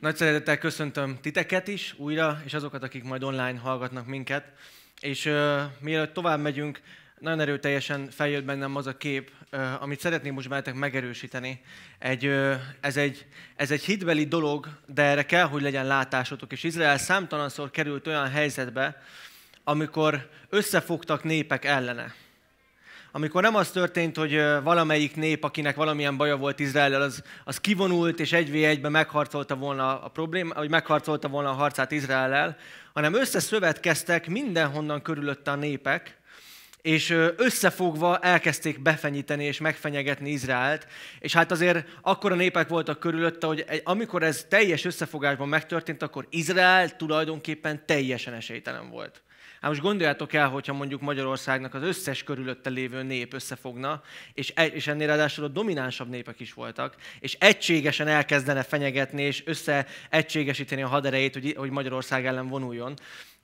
Nagy szeretettel köszöntöm titeket is újra, és azokat, akik majd online hallgatnak minket. És uh, mielőtt tovább megyünk, nagyon erőteljesen feljött bennem az a kép, uh, amit szeretném most már megerősíteni. Egy, uh, ez, egy, ez egy hitbeli dolog, de erre kell, hogy legyen látásotok. És Izrael számtalanszor került olyan helyzetbe, amikor összefogtak népek ellene amikor nem az történt, hogy valamelyik nép, akinek valamilyen baja volt izrael az, az kivonult és egy egybe megharcolta volna a problém, vagy megharcolta volna a harcát Izraellel, hanem összeszövetkeztek mindenhonnan körülötte a népek, és összefogva elkezdték befenyíteni és megfenyegetni Izraelt, és hát azért akkor a népek voltak körülötte, hogy amikor ez teljes összefogásban megtörtént, akkor Izrael tulajdonképpen teljesen esélytelen volt. Hát most gondoljátok el, hogyha mondjuk Magyarországnak az összes körülötte lévő nép összefogna, és, és ennél ráadásul a dominánsabb népek is voltak, és egységesen elkezdene fenyegetni, és össze egységesíteni a haderejét, hogy, hogy Magyarország ellen vonuljon.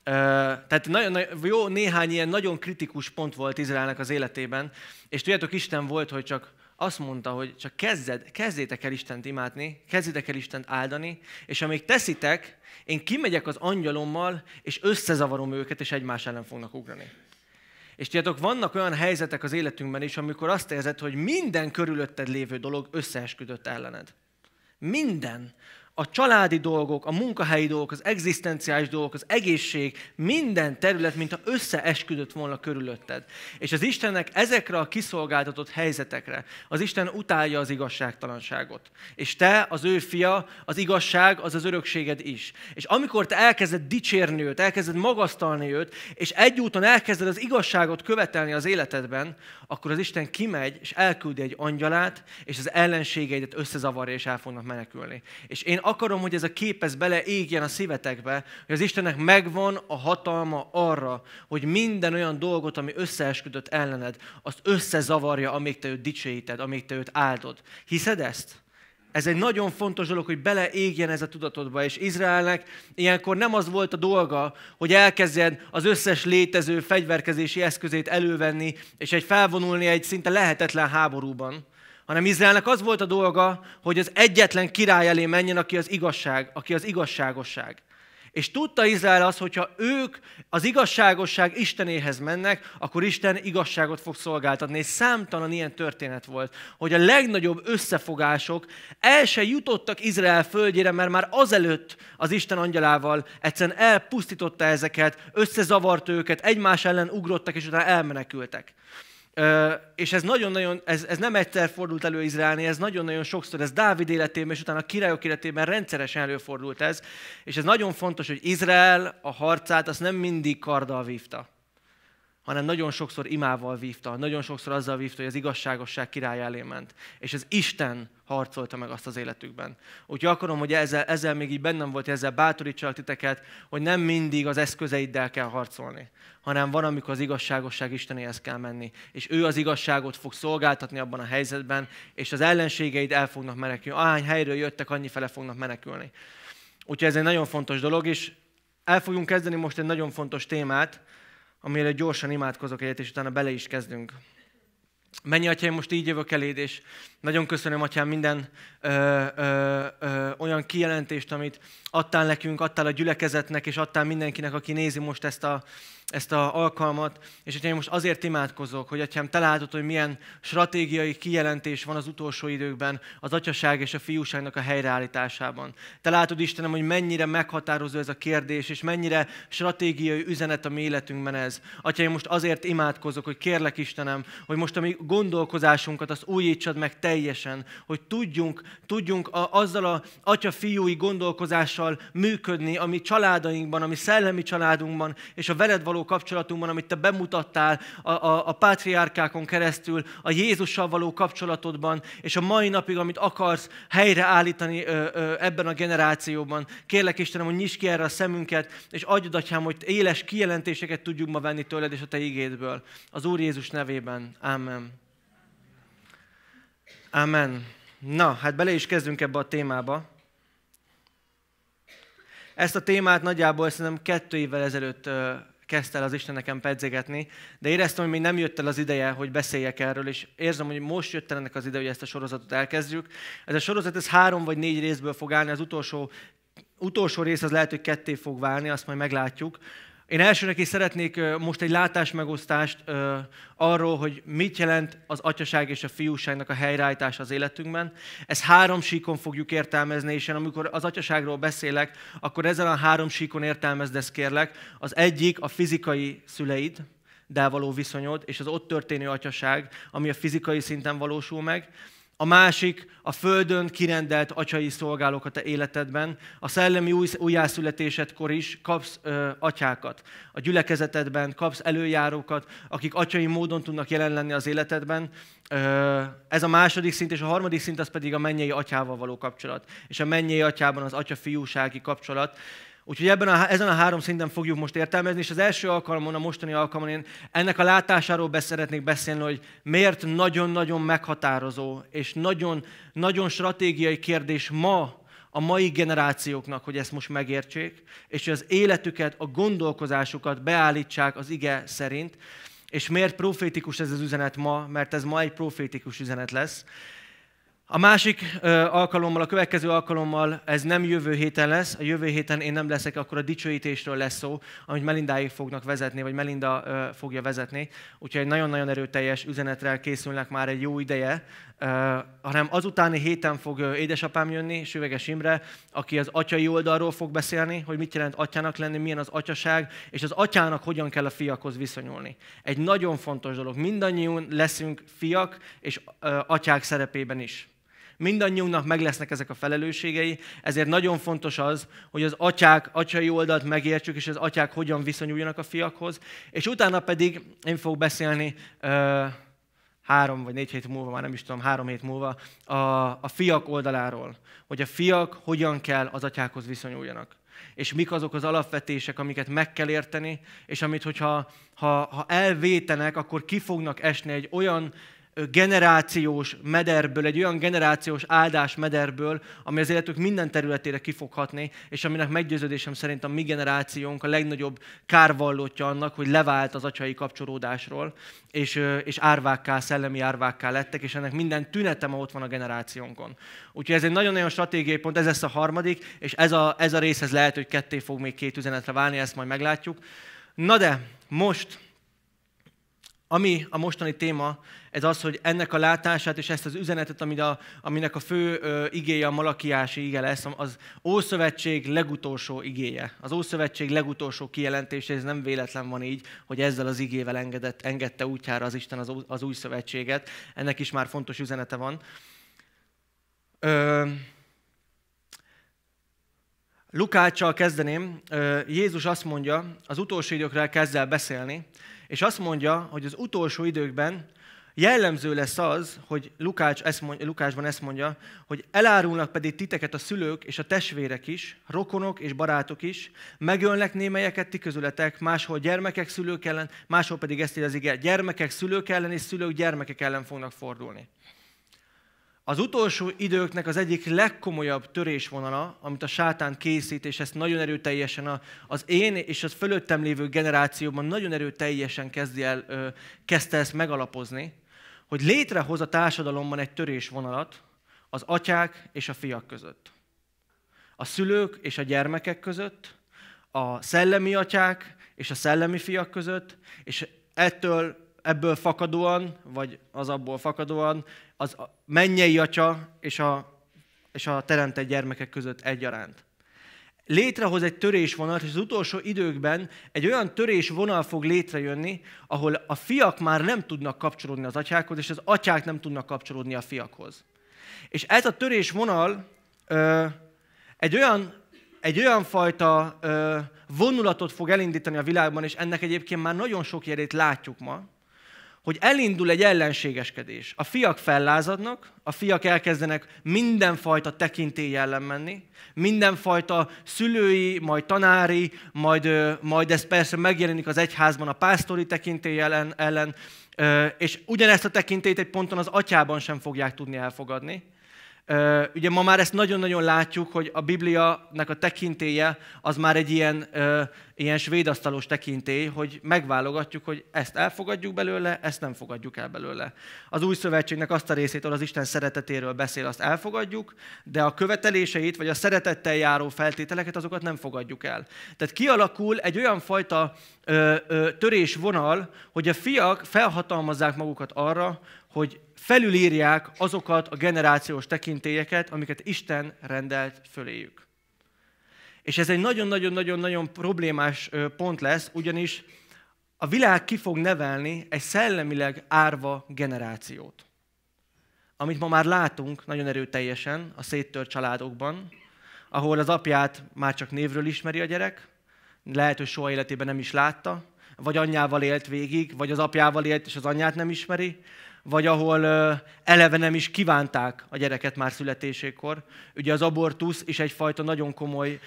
Tehát nagyon, jó néhány ilyen nagyon kritikus pont volt Izraelnek az életében, és tudjátok, Isten volt, hogy csak azt mondta, hogy csak kezded, kezdjétek el Istent imádni, kezdjétek el Istent áldani, és amíg teszitek, én kimegyek az angyalommal, és összezavarom őket, és egymás ellen fognak ugrani. És tudjátok, vannak olyan helyzetek az életünkben is, amikor azt érzed, hogy minden körülötted lévő dolog összeesküdött ellened. Minden a családi dolgok, a munkahelyi dolgok, az egzisztenciális dolgok, az egészség, minden terület, mintha összeesküdött volna körülötted. És az Istennek ezekre a kiszolgáltatott helyzetekre, az Isten utálja az igazságtalanságot. És te, az ő fia, az igazság, az az örökséged is. És amikor te elkezded dicsérni őt, elkezded magasztalni őt, és egyúton elkezded az igazságot követelni az életedben, akkor az Isten kimegy, és elküldi egy angyalát, és az ellenségeidet összezavarja, és el fognak menekülni. És én akarom, hogy ez a kép ez égjen a szívetekbe, hogy az Istennek megvan a hatalma arra, hogy minden olyan dolgot, ami összeesküdött ellened, azt összezavarja, amíg te őt dicsőíted, amíg te őt áldod. Hiszed ezt? Ez egy nagyon fontos dolog, hogy beleégjen ez a tudatodba, és Izraelnek ilyenkor nem az volt a dolga, hogy elkezdjen az összes létező fegyverkezési eszközét elővenni, és egy felvonulni egy szinte lehetetlen háborúban, hanem Izraelnek az volt a dolga, hogy az egyetlen király elé menjen, aki az igazság, aki az igazságosság. És tudta Izrael az, hogyha ők az igazságosság Istenéhez mennek, akkor Isten igazságot fog szolgáltatni. És számtalan ilyen történet volt, hogy a legnagyobb összefogások el se jutottak Izrael földjére, mert már azelőtt az Isten angyalával egyszerűen elpusztította ezeket, összezavart őket, egymás ellen ugrottak, és utána elmenekültek és ez nagyon-nagyon, ez, ez nem egyszer fordult elő Izraelnél, ez nagyon-nagyon sokszor, ez Dávid életében, és utána a királyok életében rendszeresen előfordult ez, és ez nagyon fontos, hogy Izrael a harcát azt nem mindig karddal vívta hanem nagyon sokszor imával vívta, nagyon sokszor azzal vívta, hogy az igazságosság király elé ment. És az Isten harcolta meg azt az életükben. Úgyhogy akarom, hogy ezzel, ezzel még így bennem volt, hogy ezzel bátorítsalak titeket, hogy nem mindig az eszközeiddel kell harcolni, hanem van, amikor az igazságosság Istenéhez kell menni. És ő az igazságot fog szolgáltatni abban a helyzetben, és az ellenségeid el fognak menekülni. Ahány helyről jöttek, annyi fele fognak menekülni. Úgyhogy ez egy nagyon fontos dolog, és el fogunk kezdeni most egy nagyon fontos témát, amire gyorsan imádkozok egyet, és utána bele is kezdünk. Mennyi atyám, most így jövök eléd, és nagyon köszönöm, atyám, minden ö, ö, ö, olyan kijelentést, amit adtál nekünk, adtál a gyülekezetnek, és adtál mindenkinek, aki nézi most ezt a, ezt a alkalmat. És én most azért imádkozok, hogy atyám, te látod, hogy milyen stratégiai kijelentés van az utolsó időkben az atyaság és a fiúságnak a helyreállításában. Te látod, Istenem, hogy mennyire meghatározó ez a kérdés, és mennyire stratégiai üzenet a mi életünkben ez. Atyám, most azért imádkozok, hogy kérlek, Istenem, hogy most a mi gondolkozásunkat az újítsad meg teljesen, hogy tudjunk, tudjunk a, azzal a atya-fiúi gondolkozással, egymással működni, ami családainkban, ami szellemi családunkban, és a veled való kapcsolatunkban, amit te bemutattál a, a, a pátriárkákon keresztül, a Jézussal való kapcsolatodban, és a mai napig, amit akarsz helyreállítani ö, ö, ebben a generációban. Kérlek Istenem, hogy nyisd ki erre a szemünket, és adjad, Atyám, hogy éles kijelentéseket tudjuk ma venni tőled és a te igédből. Az Úr Jézus nevében. Amen. Amen. Na, hát bele is kezdünk ebbe a témába. Ezt a témát nagyjából szerintem kettő évvel ezelőtt kezdte el az Isten nekem pedzegetni, de éreztem, hogy még nem jött el az ideje, hogy beszéljek erről, és érzem, hogy most jött el ennek az ideje, hogy ezt a sorozatot elkezdjük. Ez a sorozat ez három vagy négy részből fog állni, az utolsó, utolsó rész az lehet, hogy ketté fog válni, azt majd meglátjuk. Én elsőnek is szeretnék most egy látásmegosztást arról, hogy mit jelent az atyaság és a fiúságnak a helyreállítása az életünkben. Ez három síkon fogjuk értelmezni, és én amikor az atyaságról beszélek, akkor ezen a három síkon értelmezd ezt kérlek. Az egyik a fizikai szüleid, de való viszonyod, és az ott történő atyaság, ami a fizikai szinten valósul meg a másik a földön kirendelt atyai szolgálók a te életedben, a szellemi új, újjászületésedkor is kapsz ö, atyákat. A gyülekezetedben kapsz előjárókat, akik atyai módon tudnak jelen lenni az életedben. Ö, ez a második szint, és a harmadik szint az pedig a mennyei atyával való kapcsolat. És a mennyei atyában az atya fiúsági kapcsolat. Úgyhogy ebben a, ezen a három szinten fogjuk most értelmezni, és az első alkalmon, a mostani alkalmon én ennek a látásáról beszeretnék beszélni, hogy miért nagyon-nagyon meghatározó és nagyon-nagyon stratégiai kérdés ma a mai generációknak, hogy ezt most megértsék, és hogy az életüket, a gondolkozásukat beállítsák az ige szerint. És miért profétikus ez az üzenet ma? Mert ez ma egy profétikus üzenet lesz. A másik alkalommal, a következő alkalommal, ez nem jövő héten lesz, a jövő héten én nem leszek, akkor a dicsőítésről lesz szó, amit Melindáig fognak vezetni, vagy Melinda fogja vezetni. Úgyhogy egy nagyon-nagyon erőteljes üzenetrel készülnek már egy jó ideje, hanem azutáni héten fog édesapám jönni, Süveges Imre, aki az atyai oldalról fog beszélni, hogy mit jelent atyának lenni, milyen az atyaság, és az atyának hogyan kell a fiakhoz viszonyulni. Egy nagyon fontos dolog. Mindannyiunk leszünk fiak és atyák szerepében is. Mindannyiunknak meg lesznek ezek a felelősségei, ezért nagyon fontos az, hogy az atyák atyai oldalt megértsük, és az atyák hogyan viszonyuljanak a fiakhoz. És utána pedig én fogok beszélni három vagy négy hét múlva, már nem is tudom, három hét múlva, a, a fiak oldaláról, hogy a fiak hogyan kell az atyákhoz viszonyuljanak és mik azok az alapvetések, amiket meg kell érteni, és amit, hogyha ha, ha elvétenek, akkor ki fognak esni egy olyan generációs mederből, egy olyan generációs áldás mederből, ami az életük minden területére kifoghatni, és aminek meggyőződésem szerint a mi generációnk a legnagyobb kárvallótja annak, hogy levált az atyai kapcsolódásról, és, és árvákká, szellemi árvákká lettek, és ennek minden tünete ma ott van a generációnkon. Úgyhogy ez egy nagyon-nagyon stratégiai pont, ez lesz a harmadik, és ez a, ez a részhez lehet, hogy ketté fog még két üzenetre válni, ezt majd meglátjuk. Na de, most ami a mostani téma, ez az, hogy ennek a látását és ezt az üzenetet, amit a, aminek a fő igéje a malakiási ige lesz, az Ószövetség legutolsó igéje. Az Ószövetség legutolsó kijelentése, ez nem véletlen van így, hogy ezzel az igével engedett, engedte útjára az Isten az, az új szövetséget. Ennek is már fontos üzenete van. Ö, Lukáccsal kezdeném. Jézus azt mondja, az utolsó időkről kezd el beszélni, és azt mondja, hogy az utolsó időkben jellemző lesz az, hogy Lukács ezt mondja, Lukácsban ezt mondja, hogy elárulnak pedig titeket a szülők és a testvérek is, rokonok és barátok is, megölnek némelyeket ti közületek, máshol gyermekek szülők ellen, máshol pedig ezt írja az ige, gyermekek szülők ellen és szülők gyermekek ellen fognak fordulni. Az utolsó időknek az egyik legkomolyabb törésvonala, amit a sátán készít, és ezt nagyon erőteljesen az én és az fölöttem lévő generációban nagyon erőteljesen kezdi el, kezdte ezt megalapozni, hogy létrehoz a társadalomban egy törésvonalat az atyák és a fiak között. A szülők és a gyermekek között, a szellemi atyák és a szellemi fiak között, és ettől ebből fakadóan, vagy az abból fakadóan, az a mennyei atya és a, és a teremtett gyermekek között egyaránt. Létrehoz egy törésvonalat, és az utolsó időkben egy olyan törésvonal fog létrejönni, ahol a fiak már nem tudnak kapcsolódni az atyákhoz, és az atyák nem tudnak kapcsolódni a fiakhoz. És ez a törésvonal ö, egy olyan egy olyan fajta ö, vonulatot fog elindítani a világban, és ennek egyébként már nagyon sok jelét látjuk ma, hogy elindul egy ellenségeskedés. A fiak fellázadnak, a fiak elkezdenek mindenfajta tekintély ellen menni, mindenfajta szülői, majd tanári, majd, majd ez persze megjelenik az egyházban a pásztori tekintély ellen, ellen és ugyanezt a tekintélyt egy ponton az atyában sem fogják tudni elfogadni. Ugye ma már ezt nagyon-nagyon látjuk, hogy a Bibliának a tekintéje az már egy ilyen, ilyen svédasztalos tekintély, hogy megválogatjuk, hogy ezt elfogadjuk belőle, ezt nem fogadjuk el belőle. Az új szövetségnek azt a részét, ahol az Isten szeretetéről beszél, azt elfogadjuk, de a követeléseit, vagy a szeretettel járó feltételeket, azokat nem fogadjuk el. Tehát kialakul egy olyan fajta törésvonal, hogy a fiak felhatalmazzák magukat arra, hogy felülírják azokat a generációs tekintélyeket, amiket Isten rendelt föléjük. És ez egy nagyon-nagyon-nagyon-nagyon problémás pont lesz, ugyanis a világ ki fog nevelni egy szellemileg árva generációt, amit ma már látunk nagyon erőteljesen a széttört családokban, ahol az apját már csak névről ismeri a gyerek, lehet, hogy soha életében nem is látta, vagy anyjával élt végig, vagy az apjával élt, és az anyját nem ismeri, vagy ahol eleve nem is kívánták a gyereket már születésékor. Ugye az abortusz is egyfajta nagyon komoly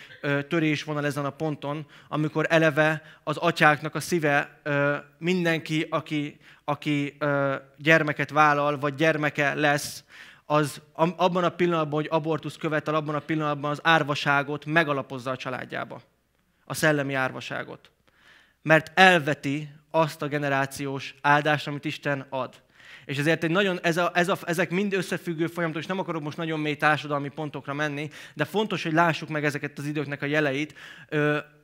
törésvonal ezen a ponton, amikor eleve az atyáknak a szíve mindenki, aki, aki gyermeket vállal, vagy gyermeke lesz, az abban a pillanatban, hogy abortusz követel, abban a pillanatban az árvaságot megalapozza a családjába. A szellemi árvaságot. Mert elveti azt a generációs áldást, amit Isten ad. És ezért egy nagyon, ez a, ez a, ezek mind összefüggő folyamatok, és nem akarok most nagyon mély társadalmi pontokra menni, de fontos, hogy lássuk meg ezeket az időknek a jeleit.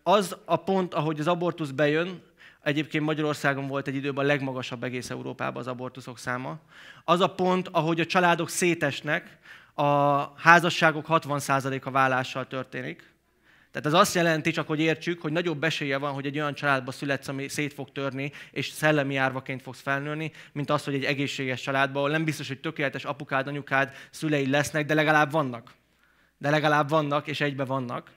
Az a pont, ahogy az abortusz bejön, Egyébként Magyarországon volt egy időben a legmagasabb egész Európában az abortuszok száma. Az a pont, ahogy a családok szétesnek, a házasságok 60%-a vállással történik. Tehát ez azt jelenti, csak hogy értsük, hogy nagyobb esélye van, hogy egy olyan családba születsz, ami szét fog törni, és szellemi árvaként fogsz felnőni, mint az, hogy egy egészséges családba, ahol nem biztos, hogy tökéletes apukád, anyukád, szülei lesznek, de legalább vannak. De legalább vannak, és egybe vannak.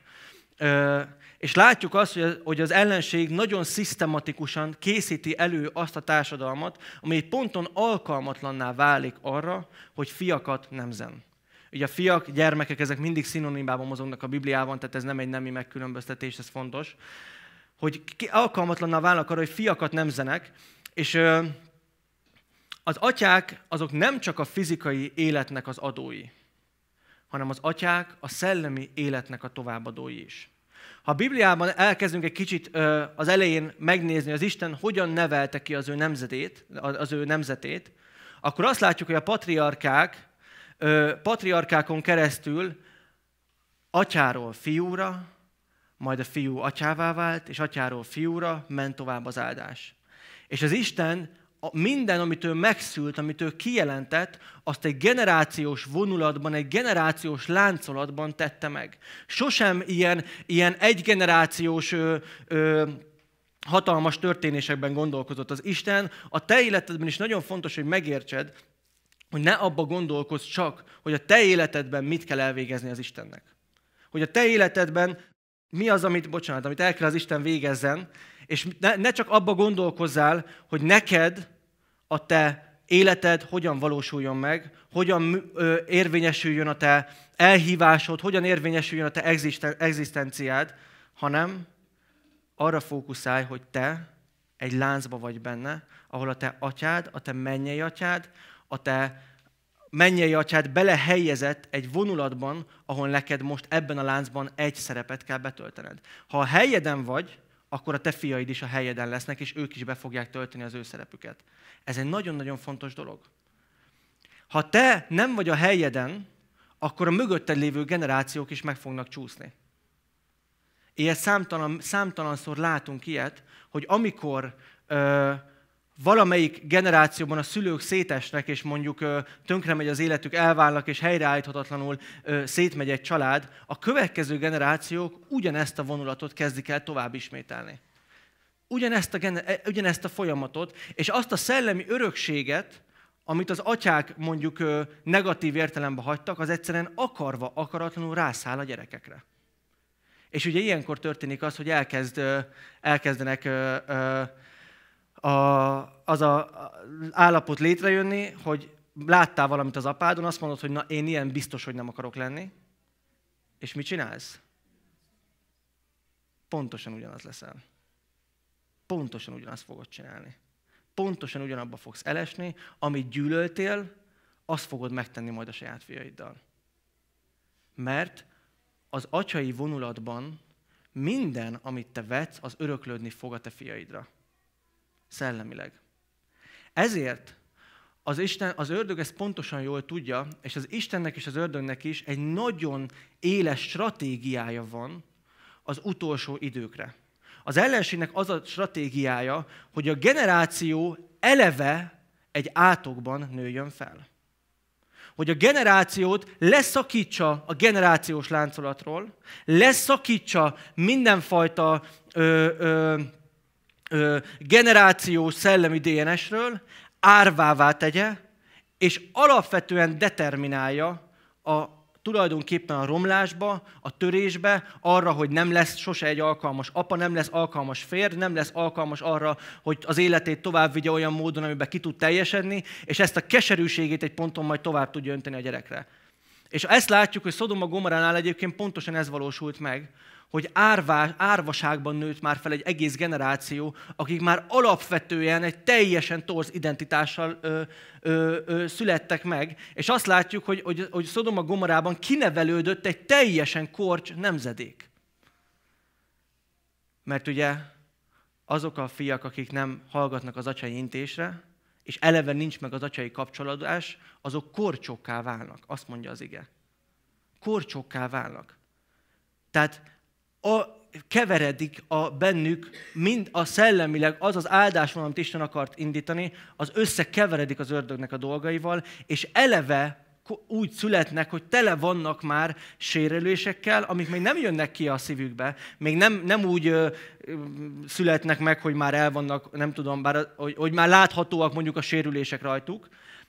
Ö, és látjuk azt, hogy az ellenség nagyon szisztematikusan készíti elő azt a társadalmat, ami egy ponton alkalmatlanná válik arra, hogy fiakat nemzen. Ugye a fiak, gyermekek, ezek mindig szinonimában mozognak a Bibliában, tehát ez nem egy nemi megkülönböztetés, ez fontos. Hogy alkalmatlanná válnak arra, hogy fiakat nemzenek, és az atyák azok nem csak a fizikai életnek az adói, hanem az atyák a szellemi életnek a továbbadói is. Ha a Bibliában elkezdünk egy kicsit az elején megnézni, az Isten hogyan nevelte ki az ő nemzetét, az ő nemzetét, akkor azt látjuk, hogy a patriarkák patriarkákon keresztül atyáról fiúra, majd a fiú atyává vált, és atyáról fiúra ment tovább az áldás. És az Isten minden, amit ő megszült, amit ő kijelentett, azt egy generációs vonulatban, egy generációs láncolatban tette meg. Sosem ilyen, ilyen egygenerációs ö, ö, hatalmas történésekben gondolkozott az Isten. A te életedben is nagyon fontos, hogy megértsed, hogy ne abba gondolkozz csak, hogy a te életedben mit kell elvégezni az Istennek. Hogy a te életedben mi az, amit, bocsánat, amit el kell az Isten végezzen, és ne, ne csak abba gondolkozzál, hogy neked a te életed hogyan valósuljon meg, hogyan ö, érvényesüljön a te elhívásod, hogyan érvényesüljön a te egziszten, egzisztenciád, hanem arra fókuszálj, hogy te egy láncba vagy benne, ahol a te atyád, a te mennyei atyád, a te mennyei atyád belehelyezett egy vonulatban, ahol neked most ebben a láncban egy szerepet kell betöltened. Ha a helyeden vagy, akkor a te fiaid is a helyeden lesznek, és ők is be fogják tölteni az ő szerepüket. Ez egy nagyon-nagyon fontos dolog. Ha te nem vagy a helyeden, akkor a mögötted lévő generációk is meg fognak csúszni. Ilyet számtalan, számtalanszor látunk ilyet, hogy amikor ö, valamelyik generációban a szülők szétesnek, és mondjuk tönkre megy az életük, elválnak, és helyreállíthatatlanul szétmegy egy család, a következő generációk ugyanezt a vonulatot kezdik el tovább ismételni. Ugyanezt a, e, ugyanezt a folyamatot, és azt a szellemi örökséget, amit az atyák mondjuk negatív értelemben hagytak, az egyszerűen akarva, akaratlanul rászáll a gyerekekre. És ugye ilyenkor történik az, hogy elkezd, elkezdenek a, az a állapot létrejönni, hogy láttál valamit az apádon, azt mondod, hogy na én ilyen biztos, hogy nem akarok lenni, és mit csinálsz? Pontosan ugyanaz leszel. Pontosan ugyanazt fogod csinálni. Pontosan ugyanabba fogsz elesni, amit gyűlöltél, azt fogod megtenni majd a saját fiaiddal. Mert az atyai vonulatban minden, amit te vetsz, az öröklődni fog a te fiaidra szellemileg. Ezért az, Isten, az ördög ezt pontosan jól tudja, és az Istennek és az ördögnek is egy nagyon éles stratégiája van az utolsó időkre. Az ellenségnek az a stratégiája, hogy a generáció eleve egy átokban nőjön fel. Hogy a generációt leszakítsa a generációs láncolatról, leszakítsa mindenfajta ö, ö, generációs szellemi DNS-ről árvává tegye, és alapvetően determinálja a tulajdonképpen a romlásba, a törésbe, arra, hogy nem lesz sose egy alkalmas apa, nem lesz alkalmas férj, nem lesz alkalmas arra, hogy az életét tovább vigye olyan módon, amiben ki tud teljesedni, és ezt a keserűségét egy ponton majd tovább tudja önteni a gyerekre. És ezt látjuk, hogy Szodoma Gomoránál egyébként pontosan ez valósult meg, hogy árvá, árvaságban nőtt már fel egy egész generáció, akik már alapvetően egy teljesen torz identitással ö, ö, ö, születtek meg, és azt látjuk, hogy, hogy, hogy Szodoma Gomorában kinevelődött egy teljesen korcs nemzedék. Mert ugye azok a fiak, akik nem hallgatnak az atyai intésre, és eleve nincs meg az atyai kapcsolódás, azok korcsokká válnak, azt mondja az ige. Korcsokká válnak. Tehát a, keveredik a bennük mind a szellemileg az az áldás, amit Isten akart indítani, az összekeveredik az ördögnek a dolgaival, és eleve úgy születnek, hogy tele vannak már sérülésekkel, amik még nem jönnek ki a szívükbe, még nem, nem úgy ö, ö, születnek meg, hogy már el vannak, nem tudom, bár, hogy, hogy már láthatóak mondjuk a sérülések rajtuk,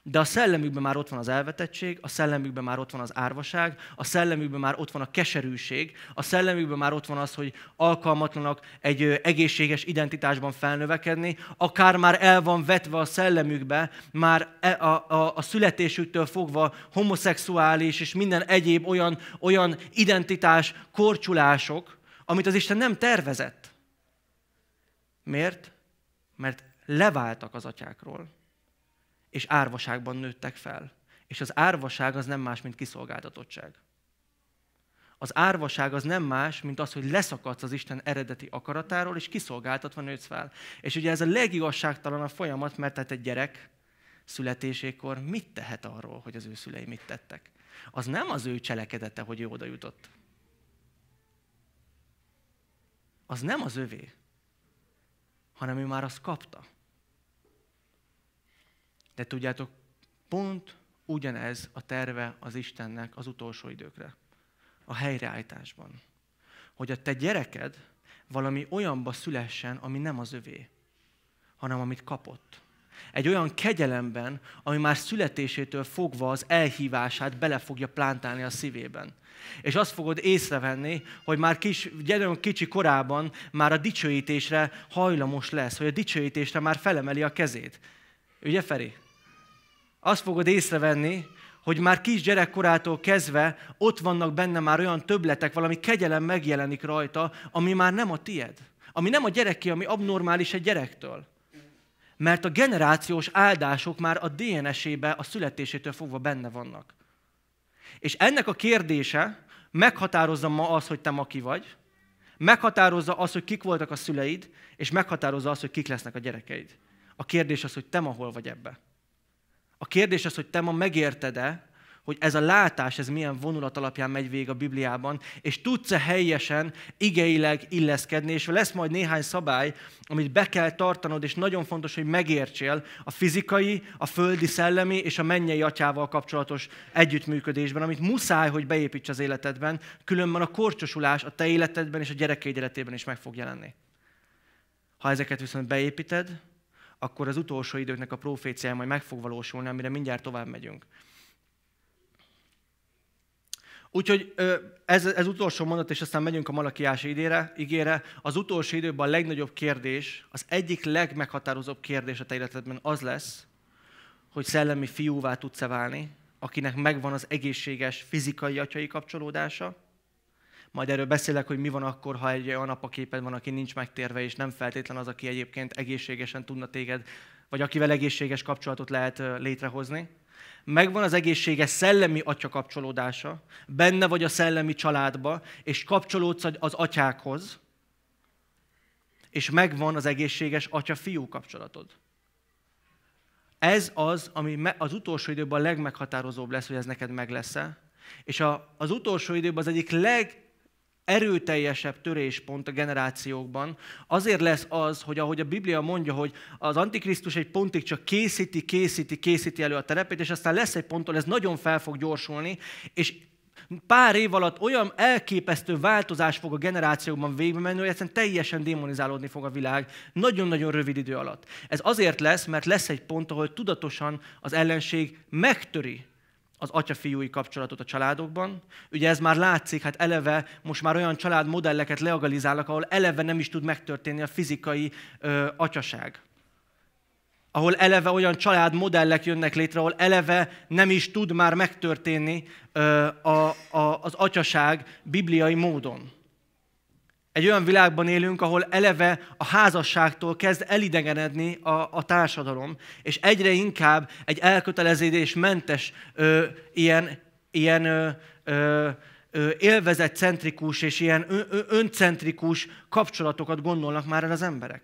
de a szellemükben már ott van az elvetettség, a szellemükben már ott van az árvaság, a szellemükben már ott van a keserűség, a szellemükben már ott van az, hogy alkalmatlanak egy egészséges identitásban felnövekedni, akár már el van vetve a szellemükbe, már e, a, a, a születésüktől fogva homoszexuális és minden egyéb olyan, olyan identitás, korcsulások, amit az Isten nem tervezett. Miért? Mert leváltak az atyákról és árvaságban nőttek fel. És az árvaság az nem más, mint kiszolgáltatottság. Az árvaság az nem más, mint az, hogy leszakadsz az Isten eredeti akaratáról, és kiszolgáltatva nősz fel. És ugye ez a a folyamat, mert tehát egy gyerek születésékor mit tehet arról, hogy az ő szülei mit tettek? Az nem az ő cselekedete, hogy ő oda jutott. Az nem az övé, hanem ő már azt kapta. De tudjátok, pont ugyanez a terve az Istennek az utolsó időkre, a helyreállításban. Hogy a te gyereked valami olyanba szülessen, ami nem az övé, hanem amit kapott. Egy olyan kegyelemben, ami már születésétől fogva az elhívását bele fogja plántálni a szívében. És azt fogod észrevenni, hogy már kis, gyerünk kicsi korában már a dicsőítésre hajlamos lesz, hogy a dicsőítésre már felemeli a kezét. Ugye, Feri? azt fogod észrevenni, hogy már kis gyerekkorától kezdve ott vannak benne már olyan töbletek, valami kegyelem megjelenik rajta, ami már nem a tied. Ami nem a gyereké, ami abnormális egy gyerektől. Mert a generációs áldások már a DNS-ébe a születésétől fogva benne vannak. És ennek a kérdése meghatározza ma az, hogy te ma ki vagy, meghatározza az, hogy kik voltak a szüleid, és meghatározza az, hogy kik lesznek a gyerekeid. A kérdés az, hogy te ma hol vagy ebben. A kérdés az, hogy te ma megérted-e, hogy ez a látás, ez milyen vonulat alapján megy végig a Bibliában, és tudsz-e helyesen, igeileg illeszkedni, és lesz majd néhány szabály, amit be kell tartanod, és nagyon fontos, hogy megértsél a fizikai, a földi szellemi és a mennyei atyával kapcsolatos együttműködésben, amit muszáj, hogy beépíts az életedben, különben a korcsosulás a te életedben és a gyerekeid életében is meg fog jelenni. Ha ezeket viszont beépíted, akkor az utolsó időknek a proféciája majd meg fog valósulni, amire mindjárt tovább megyünk. Úgyhogy ez, ez utolsó mondat, és aztán megyünk a Malakiás idére, igére. Az utolsó időben a legnagyobb kérdés, az egyik legmeghatározóbb kérdés a te életedben az lesz, hogy szellemi fiúvá tudsz-e válni, akinek megvan az egészséges fizikai atyai kapcsolódása, majd erről beszélek, hogy mi van akkor, ha egy olyan apaképed van, aki nincs megtérve, és nem feltétlen az, aki egyébként egészségesen tudna téged, vagy akivel egészséges kapcsolatot lehet létrehozni. Megvan az egészséges szellemi atya kapcsolódása, benne vagy a szellemi családba, és kapcsolódsz az atyákhoz, és megvan az egészséges atya-fiú kapcsolatod. Ez az, ami az utolsó időben a legmeghatározóbb lesz, hogy ez neked meg lesz-e. És az utolsó időben az egyik leg, erőteljesebb töréspont a generációkban. Azért lesz az, hogy ahogy a Biblia mondja, hogy az Antikrisztus egy pontig csak készíti, készíti, készíti elő a terepét, és aztán lesz egy ponttól, ez nagyon fel fog gyorsulni, és pár év alatt olyan elképesztő változás fog a generációkban végbe menni, hogy egyszerűen teljesen démonizálódni fog a világ nagyon-nagyon rövid idő alatt. Ez azért lesz, mert lesz egy pont, ahol tudatosan az ellenség megtöri az atyafiúi kapcsolatot a családokban. Ugye ez már látszik, hát eleve most már olyan családmodelleket legalizálnak, ahol eleve nem is tud megtörténni a fizikai ö, atyaság. Ahol eleve olyan családmodellek jönnek létre, ahol eleve nem is tud már megtörténni ö, a, a, az atyaság bibliai módon. Egy olyan világban élünk, ahol eleve a házasságtól kezd elidegenedni a, a társadalom, és egyre inkább egy mentes ö, ilyen, ilyen ö, ö, élvezetcentrikus és ilyen öncentrikus kapcsolatokat gondolnak már el az emberek.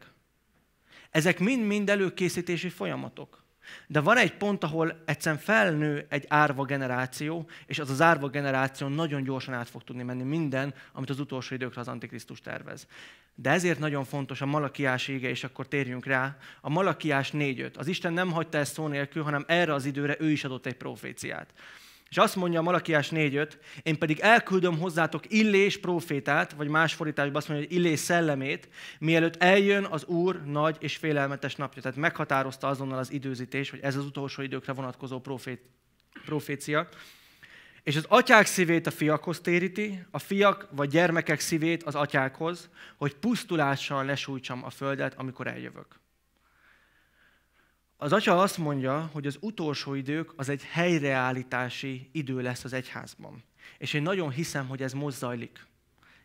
Ezek mind-mind előkészítési folyamatok. De van egy pont, ahol egyszerűen felnő egy árva generáció, és az az árva generáció nagyon gyorsan át fog tudni menni minden, amit az utolsó időkre az Antikrisztus tervez. De ezért nagyon fontos a Malakiás ége, és akkor térjünk rá. A Malakiás négyöt. Az Isten nem hagyta ezt szó nélkül, hanem erre az időre ő is adott egy proféciát. És azt mondja a Malakiás 4.5, én pedig elküldöm hozzátok Illés profétát, vagy más fordításban azt mondja, hogy Illés szellemét, mielőtt eljön az Úr nagy és félelmetes napja. Tehát meghatározta azonnal az időzítés, hogy ez az utolsó időkre vonatkozó profét, profécia. És az atyák szívét a fiakhoz téríti, a fiak vagy gyermekek szívét az atyákhoz, hogy pusztulással lesújtsam a földet, amikor eljövök. Az atya azt mondja, hogy az utolsó idők az egy helyreállítási idő lesz az egyházban. És én nagyon hiszem, hogy ez most zajlik.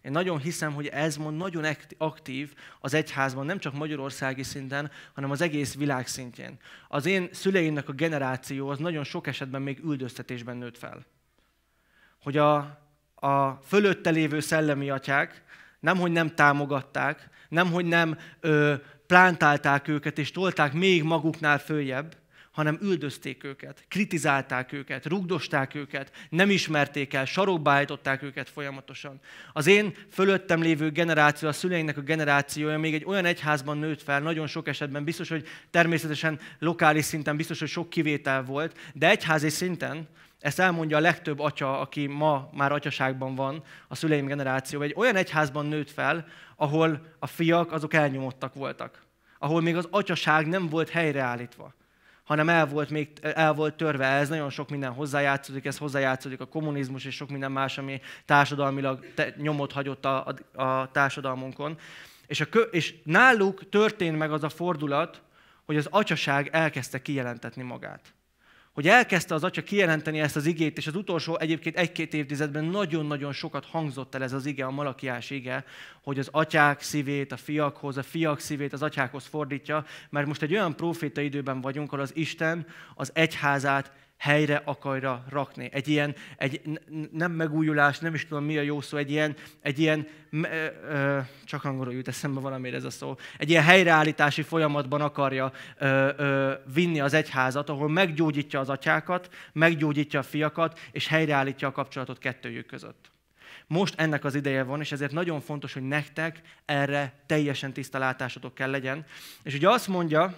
Én nagyon hiszem, hogy ez mond nagyon aktív az egyházban, nem csak magyarországi szinten, hanem az egész világ szintjén. Az én szüleimnek a generáció az nagyon sok esetben még üldöztetésben nőtt fel. Hogy a, a fölötte lévő szellemi atyák nemhogy nem támogatták, nemhogy nem ö, plántálták őket és tolták még maguknál följebb, hanem üldözték őket, kritizálták őket, rugdosták őket, nem ismerték el, sarokba állították őket folyamatosan. Az én fölöttem lévő generáció, a szüleinknek a generációja még egy olyan egyházban nőtt fel, nagyon sok esetben biztos, hogy természetesen lokális szinten biztos, hogy sok kivétel volt, de egyházi szinten ezt elmondja a legtöbb atya, aki ma már atyaságban van, a szüleim generáció, egy olyan egyházban nőtt fel, ahol a fiak azok elnyomottak voltak, ahol még az atyaság nem volt helyreállítva hanem el volt, még, el volt törve ez, nagyon sok minden hozzájátszódik, ez hozzájátszódik a kommunizmus és sok minden más, ami társadalmilag te, nyomot hagyott a, a, a társadalmunkon. És, a, és náluk történt meg az a fordulat, hogy az atyaság elkezdte kijelentetni magát hogy elkezdte az atya kijelenteni ezt az igét, és az utolsó egyébként egy-két évtizedben nagyon-nagyon sokat hangzott el ez az ige, a malakiás ige, hogy az atyák szívét a fiakhoz, a fiak szívét az atyákhoz fordítja, mert most egy olyan proféta időben vagyunk, ahol az Isten az egyházát helyre akarja rakni. Egy ilyen, egy nem megújulás, nem is tudom mi a jó szó, egy ilyen, egy ilyen ö, ö, csak angolul jut eszembe valamiért ez a szó, egy ilyen helyreállítási folyamatban akarja ö, ö, vinni az egyházat, ahol meggyógyítja az atyákat, meggyógyítja a fiakat, és helyreállítja a kapcsolatot kettőjük között. Most ennek az ideje van, és ezért nagyon fontos, hogy nektek erre teljesen tiszta látásotok kell legyen. És ugye azt mondja,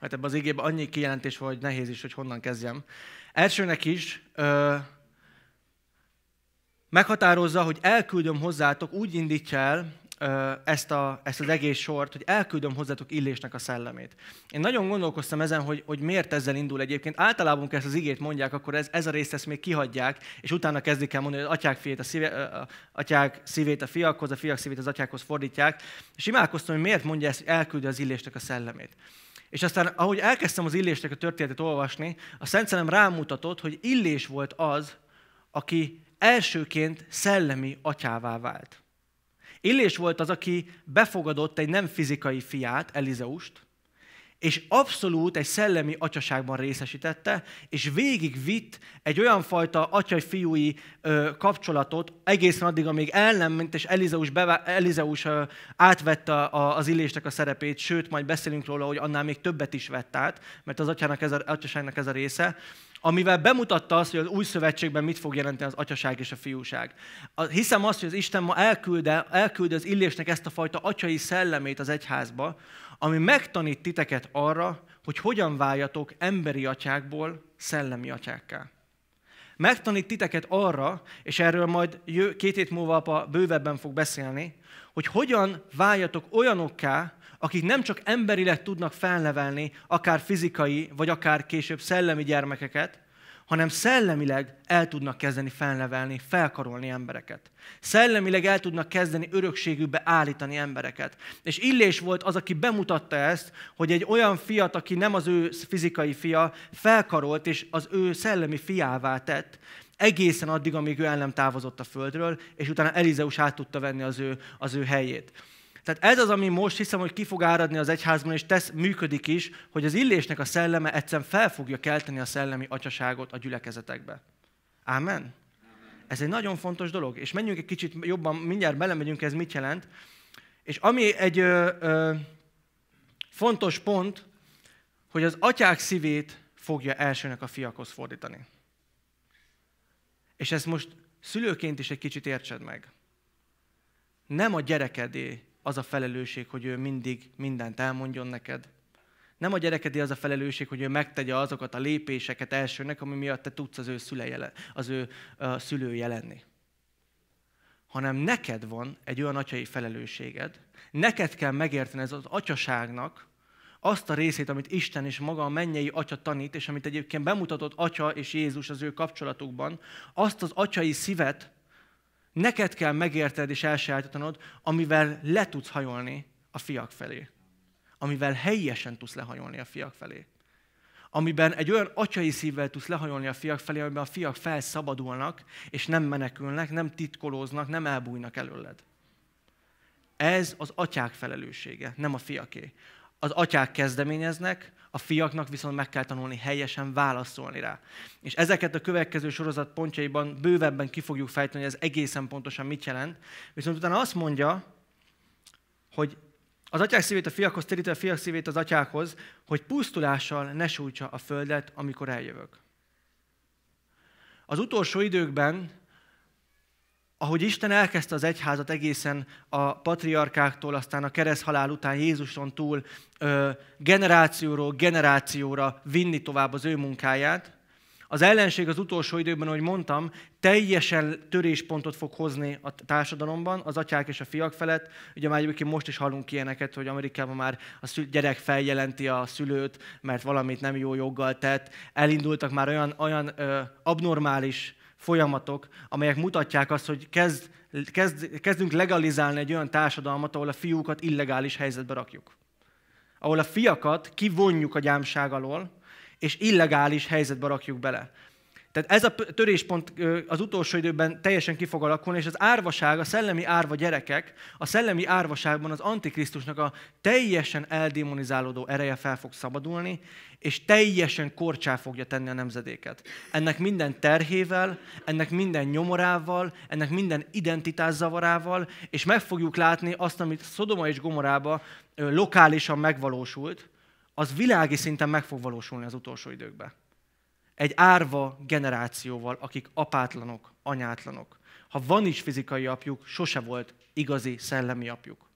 Hát ebben az igében annyi kijelentés van, hogy nehéz is, hogy honnan kezdjem. Elsőnek is ö, meghatározza, hogy elküldöm hozzátok, úgy indítja el ö, ezt, a, ezt az egész sort, hogy elküldöm hozzátok illésnek a szellemét. Én nagyon gondolkoztam ezen, hogy, hogy miért ezzel indul egyébként. Általában, amikor ezt az igét mondják, akkor ez, ez a részt ezt még kihagyják, és utána kezdik el mondani, hogy az atyák, fiét a szíve, a atyák szívét a fiakhoz, a fiak szívét az atyákhoz fordítják, és imádkoztam, hogy miért mondja ezt, hogy elküldi az illésnek a szellemét. És aztán, ahogy elkezdtem az Illésnek a történetet olvasni, a Szent Szellem rámutatott, hogy Illés volt az, aki elsőként szellemi atyává vált. Illés volt az, aki befogadott egy nem fizikai fiát, Elizeust, és abszolút egy szellemi atyaságban részesítette, és végig vitt egy olyan fajta atyai-fiúi kapcsolatot, egészen addig, amíg el nem ment, és Elizeus, bevá- Elizeus ö, átvette a, az illésnek a szerepét, sőt, majd beszélünk róla, hogy annál még többet is vett át, mert az atyának ez a, atyaságnak ez a része, amivel bemutatta azt, hogy az új szövetségben mit fog jelenteni az atyaság és a fiúság. Hiszem azt, hogy az Isten ma elkülde, elkülde az illésnek ezt a fajta atyai szellemét az egyházba, ami megtanít titeket arra, hogy hogyan váljatok emberi atyákból szellemi atyákká. Megtanít titeket arra, és erről majd jö, két hét múlva apa bővebben fog beszélni, hogy hogyan váljatok olyanokká, akik nem csak emberileg tudnak felnevelni, akár fizikai, vagy akár később szellemi gyermekeket, hanem szellemileg el tudnak kezdeni felnevelni, felkarolni embereket. Szellemileg el tudnak kezdeni örökségükbe állítani embereket. És Illés volt az, aki bemutatta ezt, hogy egy olyan fiat, aki nem az ő fizikai fia, felkarolt és az ő szellemi fiává tett, egészen addig, amíg ő el nem távozott a földről, és utána Elizeus át tudta venni az ő, az ő helyét. Tehát ez az, ami most hiszem, hogy ki fog áradni az egyházban, és tesz, működik is, hogy az illésnek a szelleme egyszerűen fel fogja kelteni a szellemi atyaságot a gyülekezetekbe. Amen? Ez egy nagyon fontos dolog, és menjünk egy kicsit jobban, mindjárt belemegyünk, ez mit jelent. És ami egy ö, ö, fontos pont, hogy az atyák szívét fogja elsőnek a fiakhoz fordítani. És ezt most szülőként is egy kicsit értsed meg. Nem a gyerekedé az a felelősség, hogy ő mindig mindent elmondjon neked. Nem a gyerekedé az a felelősség, hogy ő megtegye azokat a lépéseket elsőnek, ami miatt te tudsz az ő, szülejele, az ő a szülője lenni. Hanem neked van egy olyan atyai felelősséged, neked kell megérteni ez az atyaságnak azt a részét, amit Isten és maga a mennyei atya tanít, és amit egyébként bemutatott atya és Jézus az ő kapcsolatukban, azt az atyai szívet, Neked kell megérted és elsajátítanod, amivel le tudsz hajolni a fiak felé. Amivel helyesen tudsz lehajolni a fiak felé. Amiben egy olyan atyai szívvel tudsz lehajolni a fiak felé, amiben a fiak felszabadulnak, és nem menekülnek, nem titkolóznak, nem elbújnak előled. Ez az atyák felelőssége, nem a fiaké. Az atyák kezdeményeznek, a fiaknak viszont meg kell tanulni helyesen válaszolni rá. És ezeket a következő sorozat pontjaiban bővebben ki fogjuk fejteni, hogy ez egészen pontosan mit jelent. Viszont utána azt mondja, hogy az atyák szívét a fiakhoz terítő, a fiak szívét az atyákhoz, hogy pusztulással ne sújtsa a földet, amikor eljövök. Az utolsó időkben ahogy Isten elkezdte az egyházat egészen a patriarkáktól, aztán a kereszthalál után Jézuson túl ö, generációról generációra vinni tovább az ő munkáját, az ellenség az utolsó időben, ahogy mondtam, teljesen töréspontot fog hozni a társadalomban, az atyák és a fiak felett. Ugye már egyébként most is hallunk ilyeneket, hogy Amerikában már a gyerek feljelenti a szülőt, mert valamit nem jó joggal tett. Elindultak már olyan, olyan ö, abnormális folyamatok, amelyek mutatják azt, hogy kezd, kezd, kezdünk legalizálni egy olyan társadalmat, ahol a fiúkat illegális helyzetbe rakjuk. Ahol a fiakat kivonjuk a gyámság alól, és illegális helyzetbe rakjuk bele. Tehát ez a töréspont az utolsó időben teljesen ki fog alakulni, és az árvaság, a szellemi árva gyerekek, a szellemi árvaságban az Antikrisztusnak a teljesen eldemonizálódó ereje fel fog szabadulni, és teljesen korcsá fogja tenni a nemzedéket. Ennek minden terhével, ennek minden nyomorával, ennek minden identitászavarával, és meg fogjuk látni azt, amit Szodoma és Gomorába lokálisan megvalósult, az világi szinten meg fog valósulni az utolsó időkben egy árva generációval, akik apátlanok, anyátlanok. Ha van is fizikai apjuk, sose volt igazi szellemi apjuk.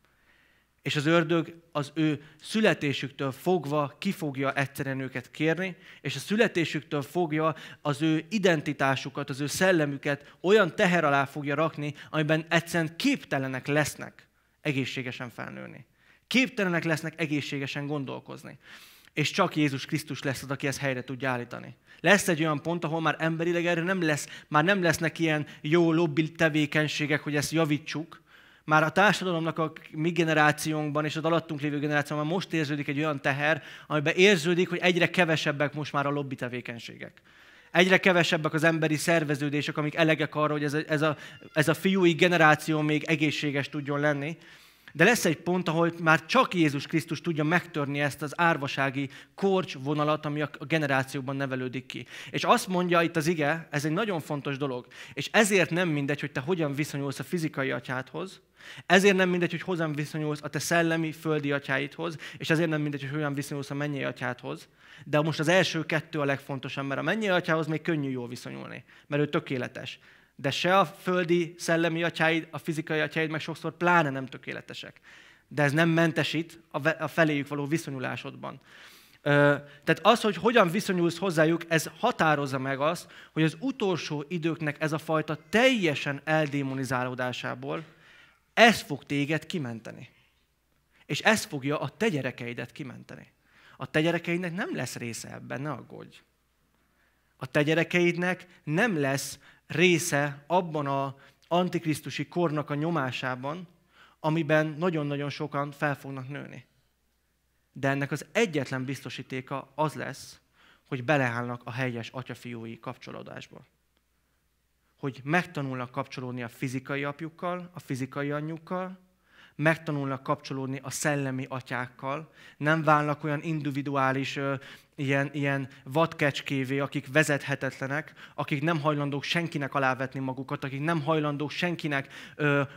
És az ördög az ő születésüktől fogva ki fogja egyszerűen őket kérni, és a születésüktől fogja az ő identitásukat, az ő szellemüket olyan teher alá fogja rakni, amiben egyszerűen képtelenek lesznek egészségesen felnőni. Képtelenek lesznek egészségesen gondolkozni. És csak Jézus Krisztus lesz az, aki ezt helyre tudja állítani. Lesz egy olyan pont, ahol már emberileg erre nem lesz, már nem lesznek ilyen jó lobby tevékenységek, hogy ezt javítsuk. Már a társadalomnak a mi generációnkban és az alattunk lévő generációban most érződik egy olyan teher, amiben érződik, hogy egyre kevesebbek most már a lobby tevékenységek. Egyre kevesebbek az emberi szerveződések, amik elegek arra, hogy ez a, ez a, ez a fiúi generáció még egészséges tudjon lenni. De lesz egy pont, ahol már csak Jézus Krisztus tudja megtörni ezt az árvasági korcs vonalat, ami a generációban nevelődik ki. És azt mondja itt az ige, ez egy nagyon fontos dolog, és ezért nem mindegy, hogy te hogyan viszonyulsz a fizikai atyádhoz, ezért nem mindegy, hogy hozzám viszonyulsz a te szellemi, földi atyáidhoz, és ezért nem mindegy, hogy hogyan viszonyulsz a mennyi atyádhoz. De most az első kettő a legfontosabb, mert a mennyi atyához még könnyű jól viszonyulni, mert ő tökéletes de se a földi szellemi atyáid, a fizikai atyáid meg sokszor pláne nem tökéletesek. De ez nem mentesít a feléjük való viszonyulásodban. Tehát az, hogy hogyan viszonyulsz hozzájuk, ez határozza meg azt, hogy az utolsó időknek ez a fajta teljesen eldémonizálódásából ez fog téged kimenteni. És ez fogja a te gyerekeidet kimenteni. A te gyerekeidnek nem lesz része ebben, ne aggódj. A te gyerekeidnek nem lesz része abban a antikrisztusi kornak a nyomásában, amiben nagyon-nagyon sokan fel fognak nőni. De ennek az egyetlen biztosítéka az lesz, hogy beleállnak a helyes atyafiúi kapcsolódásba. Hogy megtanulnak kapcsolódni a fizikai apjukkal, a fizikai anyjukkal, megtanulnak kapcsolódni a szellemi atyákkal, nem válnak olyan individuális, ilyen, ilyen vadkecskévé, akik vezethetetlenek, akik nem hajlandók senkinek alávetni magukat, akik nem hajlandók senkinek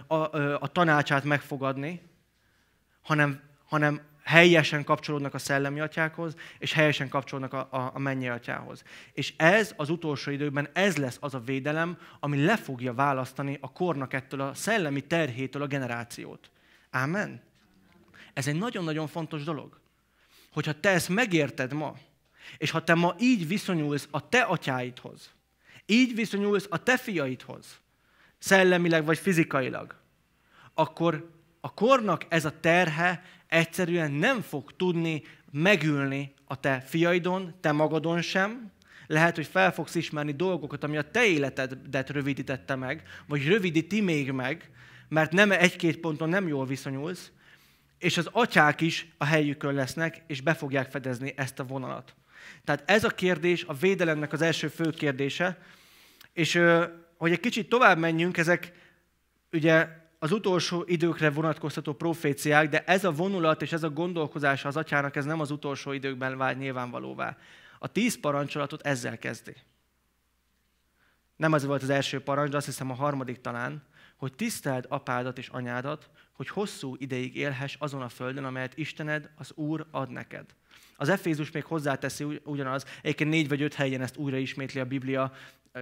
a, a, a tanácsát megfogadni, hanem, hanem helyesen kapcsolódnak a szellemi atyákhoz, és helyesen kapcsolódnak a, a, a mennyi atyához. És ez az utolsó időben ez lesz az a védelem, ami le fogja választani a kornak ettől a szellemi terhétől a generációt. Amen. Ez egy nagyon-nagyon fontos dolog. Hogyha te ezt megérted ma, és ha te ma így viszonyulsz a te atyáidhoz, így viszonyulsz a te fiaidhoz, szellemileg vagy fizikailag, akkor a kornak ez a terhe egyszerűen nem fog tudni megülni a te fiaidon, te magadon sem. Lehet, hogy fel fogsz ismerni dolgokat, ami a te életedet rövidítette meg, vagy rövidíti még meg, mert nem egy-két ponton nem jól viszonyulsz, és az atyák is a helyükön lesznek, és be fogják fedezni ezt a vonalat. Tehát ez a kérdés a védelemnek az első fő kérdése, és hogy egy kicsit tovább menjünk, ezek ugye az utolsó időkre vonatkoztató proféciák, de ez a vonulat és ez a gondolkozása az atyának, ez nem az utolsó időkben vált nyilvánvalóvá. A tíz parancsolatot ezzel kezdi. Nem ez volt az első parancs, de azt hiszem a harmadik talán, hogy tiszteld apádat és anyádat, hogy hosszú ideig élhess azon a földön, amelyet Istened, az Úr ad neked. Az Efézus még hozzáteszi ugyanaz, egyébként négy vagy öt helyen ezt újra ismétli a Biblia,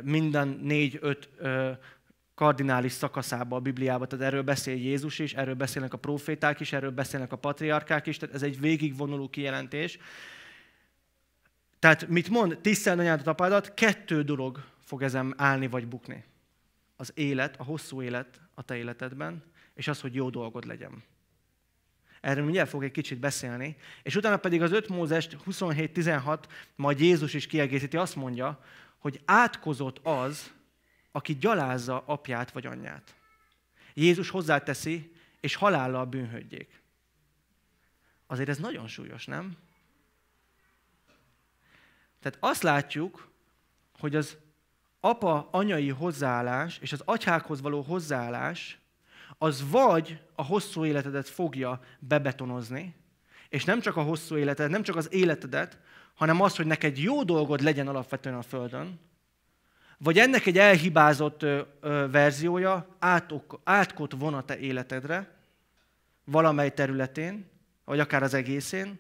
minden négy-öt kardinális szakaszába a Bibliába, tehát erről beszél Jézus is, erről beszélnek a proféták is, erről beszélnek a patriarkák is, tehát ez egy végigvonuló kijelentés. Tehát mit mond? Tiszteld anyádat, apádat, kettő dolog fog ezen állni vagy bukni az élet, a hosszú élet a te életedben, és az, hogy jó dolgod legyen. Erről mindjárt fog egy kicsit beszélni. És utána pedig az 5 27 27.16, majd Jézus is kiegészíti, azt mondja, hogy átkozott az, aki gyalázza apját vagy anyját. Jézus hozzáteszi, és halállal bűnhődjék. Azért ez nagyon súlyos, nem? Tehát azt látjuk, hogy az apa anyai hozzáállás és az atyákhoz való hozzáállás, az vagy a hosszú életedet fogja bebetonozni, és nem csak a hosszú életedet, nem csak az életedet, hanem az, hogy neked jó dolgod legyen alapvetően a Földön, vagy ennek egy elhibázott verziója átkot von a te életedre, valamely területén, vagy akár az egészén,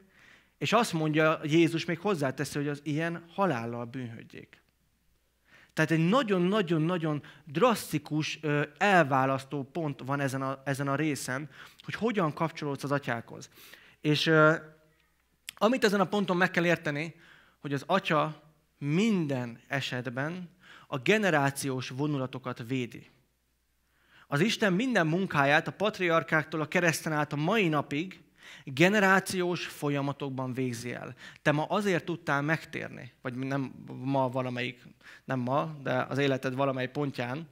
és azt mondja Jézus még hozzáteszi, hogy az ilyen halállal bűnhödjék. Tehát egy nagyon-nagyon-nagyon drasztikus elválasztó pont van ezen a, ezen a részen, hogy hogyan kapcsolódsz az atyákhoz. És amit ezen a ponton meg kell érteni, hogy az atya minden esetben a generációs vonulatokat védi. Az Isten minden munkáját a patriarkáktól a kereszten át a mai napig Generációs folyamatokban végzi el. Te ma azért tudtál megtérni, vagy nem ma valamelyik, nem ma, de az életed valamely pontján,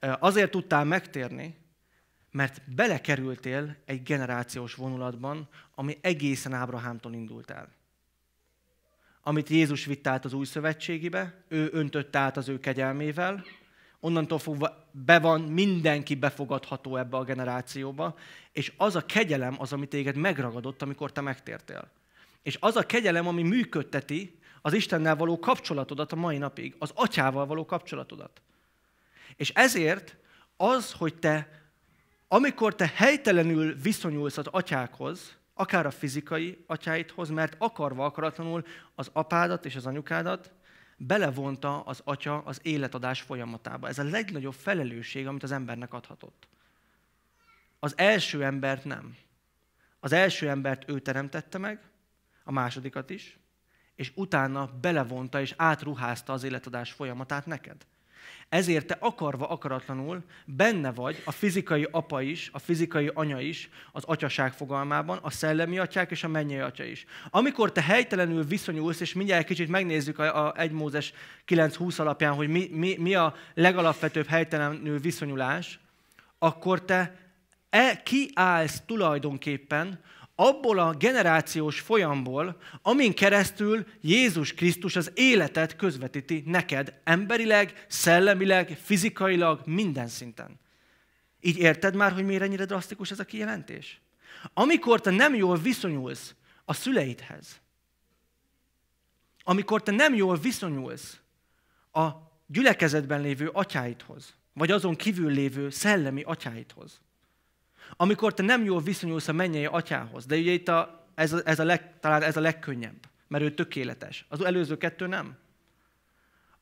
azért tudtál megtérni, mert belekerültél egy generációs vonulatban, ami egészen Ábrahámtól indult el. Amit Jézus vitt át az új szövetségibe, ő öntött át az ő kegyelmével, onnantól fogva be van, mindenki befogadható ebbe a generációba, és az a kegyelem az, ami téged megragadott, amikor te megtértél. És az a kegyelem, ami működteti az Istennel való kapcsolatodat a mai napig, az atyával való kapcsolatodat. És ezért az, hogy te, amikor te helytelenül viszonyulsz az atyákhoz, akár a fizikai atyáidhoz, mert akarva akaratlanul az apádat és az anyukádat, belevonta az atya az életadás folyamatába. Ez a legnagyobb felelősség, amit az embernek adhatott. Az első embert nem. Az első embert ő teremtette meg, a másodikat is, és utána belevonta és átruházta az életadás folyamatát neked. Ezért te akarva akaratlanul benne vagy a fizikai apa is, a fizikai anya is, az atyaság fogalmában, a szellemi atyák és a mennyei atya is. Amikor te helytelenül viszonyulsz, és mindjárt kicsit megnézzük a, a 1 Mózes 9.20 alapján, hogy mi, mi, mi a legalapvetőbb helytelenül viszonyulás, akkor te e, kiállsz tulajdonképpen abból a generációs folyamból, amin keresztül Jézus Krisztus az életet közvetíti neked, emberileg, szellemileg, fizikailag, minden szinten. Így érted már, hogy miért ennyire drasztikus ez a kijelentés? Amikor te nem jól viszonyulsz a szüleidhez, amikor te nem jól viszonyulsz a gyülekezetben lévő atyáidhoz, vagy azon kívül lévő szellemi atyáidhoz, amikor te nem jól viszonyulsz a mennyei atyához. De ugye itt a, ez, a, ez a leg, talán ez a legkönnyebb, mert ő tökéletes. Az előző kettő nem.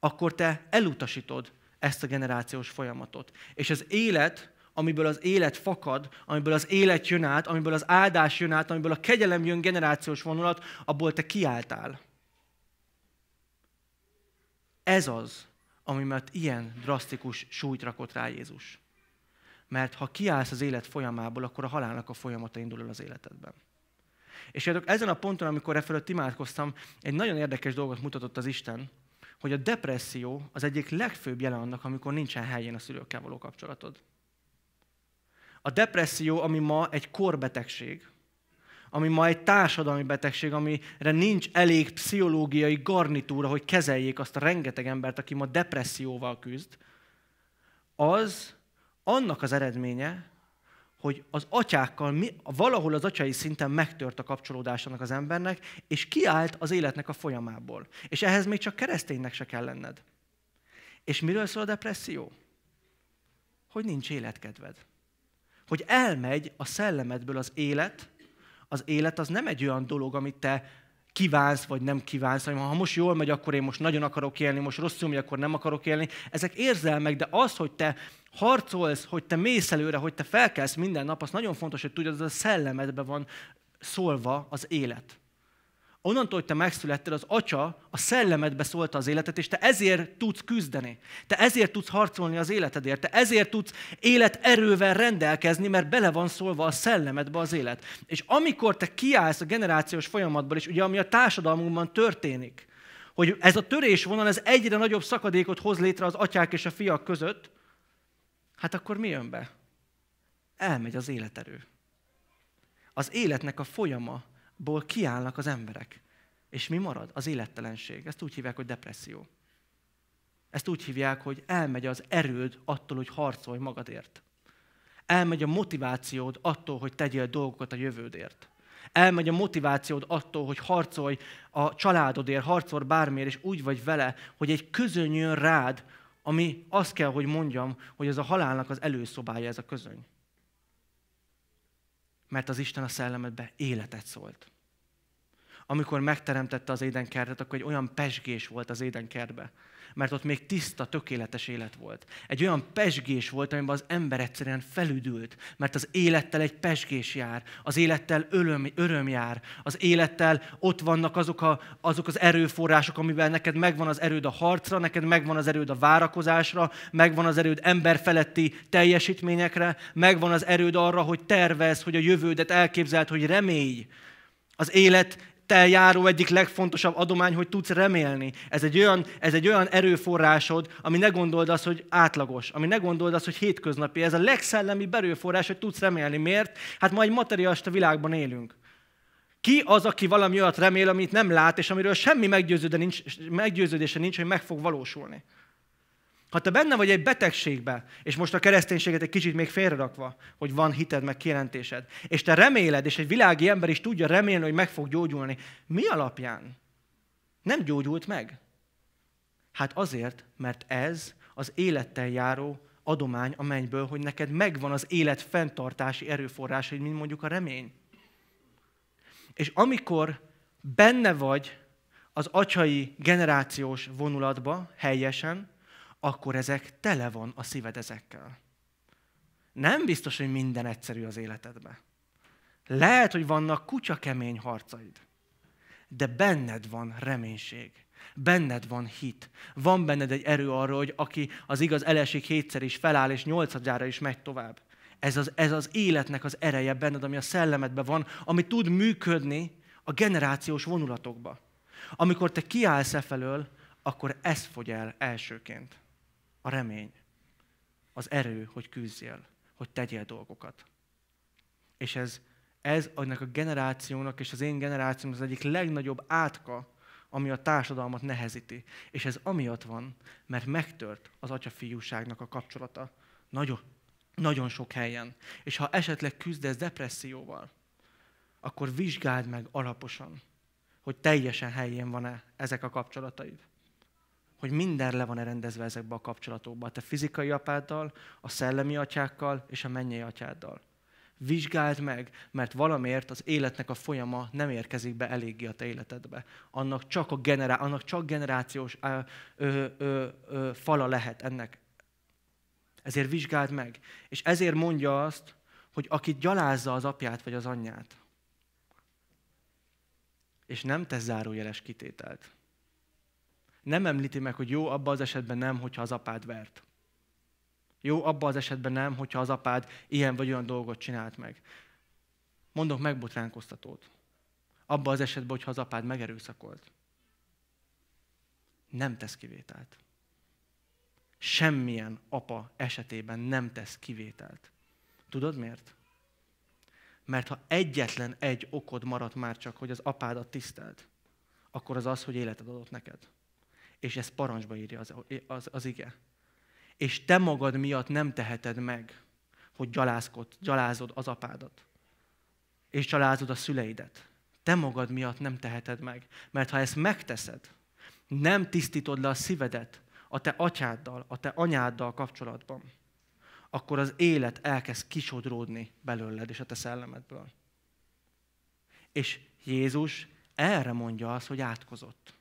Akkor te elutasítod ezt a generációs folyamatot. És az élet, amiből az élet fakad, amiből az élet jön át, amiből az áldás jön át, amiből a kegyelem jön generációs vonulat, abból te kiálltál. Ez az, ami ilyen drasztikus súlyt rakott rá Jézus. Mert ha kiállsz az élet folyamából, akkor a halálnak a folyamata indul el az életedben. És ezen a ponton, amikor e fölött imádkoztam, egy nagyon érdekes dolgot mutatott az Isten, hogy a depresszió az egyik legfőbb jele annak, amikor nincsen helyén a szülőkkel való kapcsolatod. A depresszió, ami ma egy korbetegség, ami ma egy társadalmi betegség, amire nincs elég pszichológiai garnitúra, hogy kezeljék azt a rengeteg embert, aki ma depresszióval küzd, az annak az eredménye, hogy az atyákkal mi, valahol az atyai szinten megtört a kapcsolódásának az embernek, és kiállt az életnek a folyamából. És ehhez még csak kereszténynek se kell lenned. És miről szól a depresszió? Hogy nincs életkedved. Hogy elmegy a szellemedből az élet, az élet az nem egy olyan dolog, amit te kívánsz, vagy nem kívánsz, hanem ha most jól megy, akkor én most nagyon akarok élni, most rosszul megy, akkor nem akarok élni. Ezek érzelmek, de az, hogy te harcolsz, hogy te mész előre, hogy te felkelsz minden nap, az nagyon fontos, hogy tudjad, az a szellemedben van szólva az élet. Onnantól, hogy te megszülettél, az atya a szellemedbe szólta az életet, és te ezért tudsz küzdeni. Te ezért tudsz harcolni az életedért. Te ezért tudsz élet erővel rendelkezni, mert bele van szólva a szellemedbe az élet. És amikor te kiállsz a generációs folyamatból, és ugye ami a társadalmunkban történik, hogy ez a törésvonal, ez egyre nagyobb szakadékot hoz létre az atyák és a fiak között, hát akkor mi jön be? Elmegy az életerő. Az életnek a folyama, ból kiállnak az emberek. És mi marad? Az élettelenség. Ezt úgy hívják, hogy depresszió. Ezt úgy hívják, hogy elmegy az erőd attól, hogy harcolj magadért. Elmegy a motivációd attól, hogy tegyél dolgokat a jövődért. Elmegy a motivációd attól, hogy harcolj a családodért, harcolj bármiért, és úgy vagy vele, hogy egy közöny jön rád, ami azt kell, hogy mondjam, hogy ez a halálnak az előszobája, ez a közöny mert az Isten a szellemedbe életet szólt. Amikor megteremtette az édenkertet, akkor egy olyan pesgés volt az édenkertbe, mert ott még tiszta, tökéletes élet volt. Egy olyan pesgés volt, amiben az ember egyszerűen felüdült, mert az élettel egy pesgés jár, az élettel öröm, öröm jár, az élettel ott vannak azok, a, azok az erőforrások, amivel neked megvan az erőd a harcra, neked megvan az erőd a várakozásra, megvan az erőd emberfeletti teljesítményekre, megvan az erőd arra, hogy tervez, hogy a jövődet elképzeld, hogy remélj. Az élet élettel járó egyik legfontosabb adomány, hogy tudsz remélni. Ez egy olyan, ez egy olyan erőforrásod, ami ne gondold az, hogy átlagos, ami ne gondold az, hogy hétköznapi. Ez a legszellemi erőforrás, hogy tudsz remélni. Miért? Hát ma egy materialista világban élünk. Ki az, aki valami olyat remél, amit nem lát, és amiről semmi meggyőződése nincs, meggyőződése nincs hogy meg fog valósulni? Ha te benne vagy egy betegségbe, és most a kereszténységet egy kicsit még félrerakva, hogy van hited, meg kielentésed, és te reméled, és egy világi ember is tudja remélni, hogy meg fog gyógyulni, mi alapján? Nem gyógyult meg. Hát azért, mert ez az élettel járó adomány a mennyből, hogy neked megvan az élet fenntartási erőforrása, mint mondjuk a remény. És amikor benne vagy az acsai generációs vonulatba helyesen, akkor ezek tele van a szíved ezekkel. Nem biztos, hogy minden egyszerű az életedben. Lehet, hogy vannak kutyakemény harcaid, de benned van reménység. Benned van hit. Van benned egy erő arra, hogy aki az igaz elesik hétszer is feláll, és nyolcadjára is megy tovább. Ez az, ez az életnek az ereje benned, ami a szellemedben van, ami tud működni a generációs vonulatokba. Amikor te kiállsz e felől, akkor ez fogy el elsőként a remény, az erő, hogy küzdjél, hogy tegyél dolgokat. És ez, ez annak a generációnak és az én generációm az egyik legnagyobb átka, ami a társadalmat nehezíti. És ez amiatt van, mert megtört az atyafiúságnak a kapcsolata nagyon, nagyon sok helyen. És ha esetleg küzdesz depresszióval, akkor vizsgáld meg alaposan, hogy teljesen helyén van-e ezek a kapcsolataid hogy minden le van rendezve ezekbe a kapcsolatokba. A te fizikai apáddal, a szellemi atyákkal és a mennyei atyáddal. Vizsgáld meg, mert valamiért az életnek a folyama nem érkezik be eléggé a te életedbe. Annak csak, a generá- annak csak generációs ö, ö, ö, ö, fala lehet ennek. Ezért vizsgáld meg. És ezért mondja azt, hogy aki gyalázza az apját vagy az anyját, és nem tesz zárójeles kitételt, nem említi meg, hogy jó abban az esetben nem, hogyha az apád vert. Jó abban az esetben nem, hogyha az apád ilyen vagy olyan dolgot csinált meg. Mondok megbotránkoztatót. Abban az esetben, hogyha az apád megerőszakolt. Nem tesz kivételt. Semmilyen apa esetében nem tesz kivételt. Tudod miért? Mert ha egyetlen egy okod maradt már csak, hogy az apádat tisztelt, akkor az az, hogy életed adott neked. És ezt parancsba írja az, az, az ige. És te magad miatt nem teheted meg, hogy gyalázkod, gyalázod az apádat. És gyalázod a szüleidet. Te magad miatt nem teheted meg. Mert ha ezt megteszed, nem tisztítod le a szívedet a te atyáddal, a te anyáddal kapcsolatban, akkor az élet elkezd kisodródni belőled és a te szellemedből. És Jézus erre mondja azt, hogy átkozott.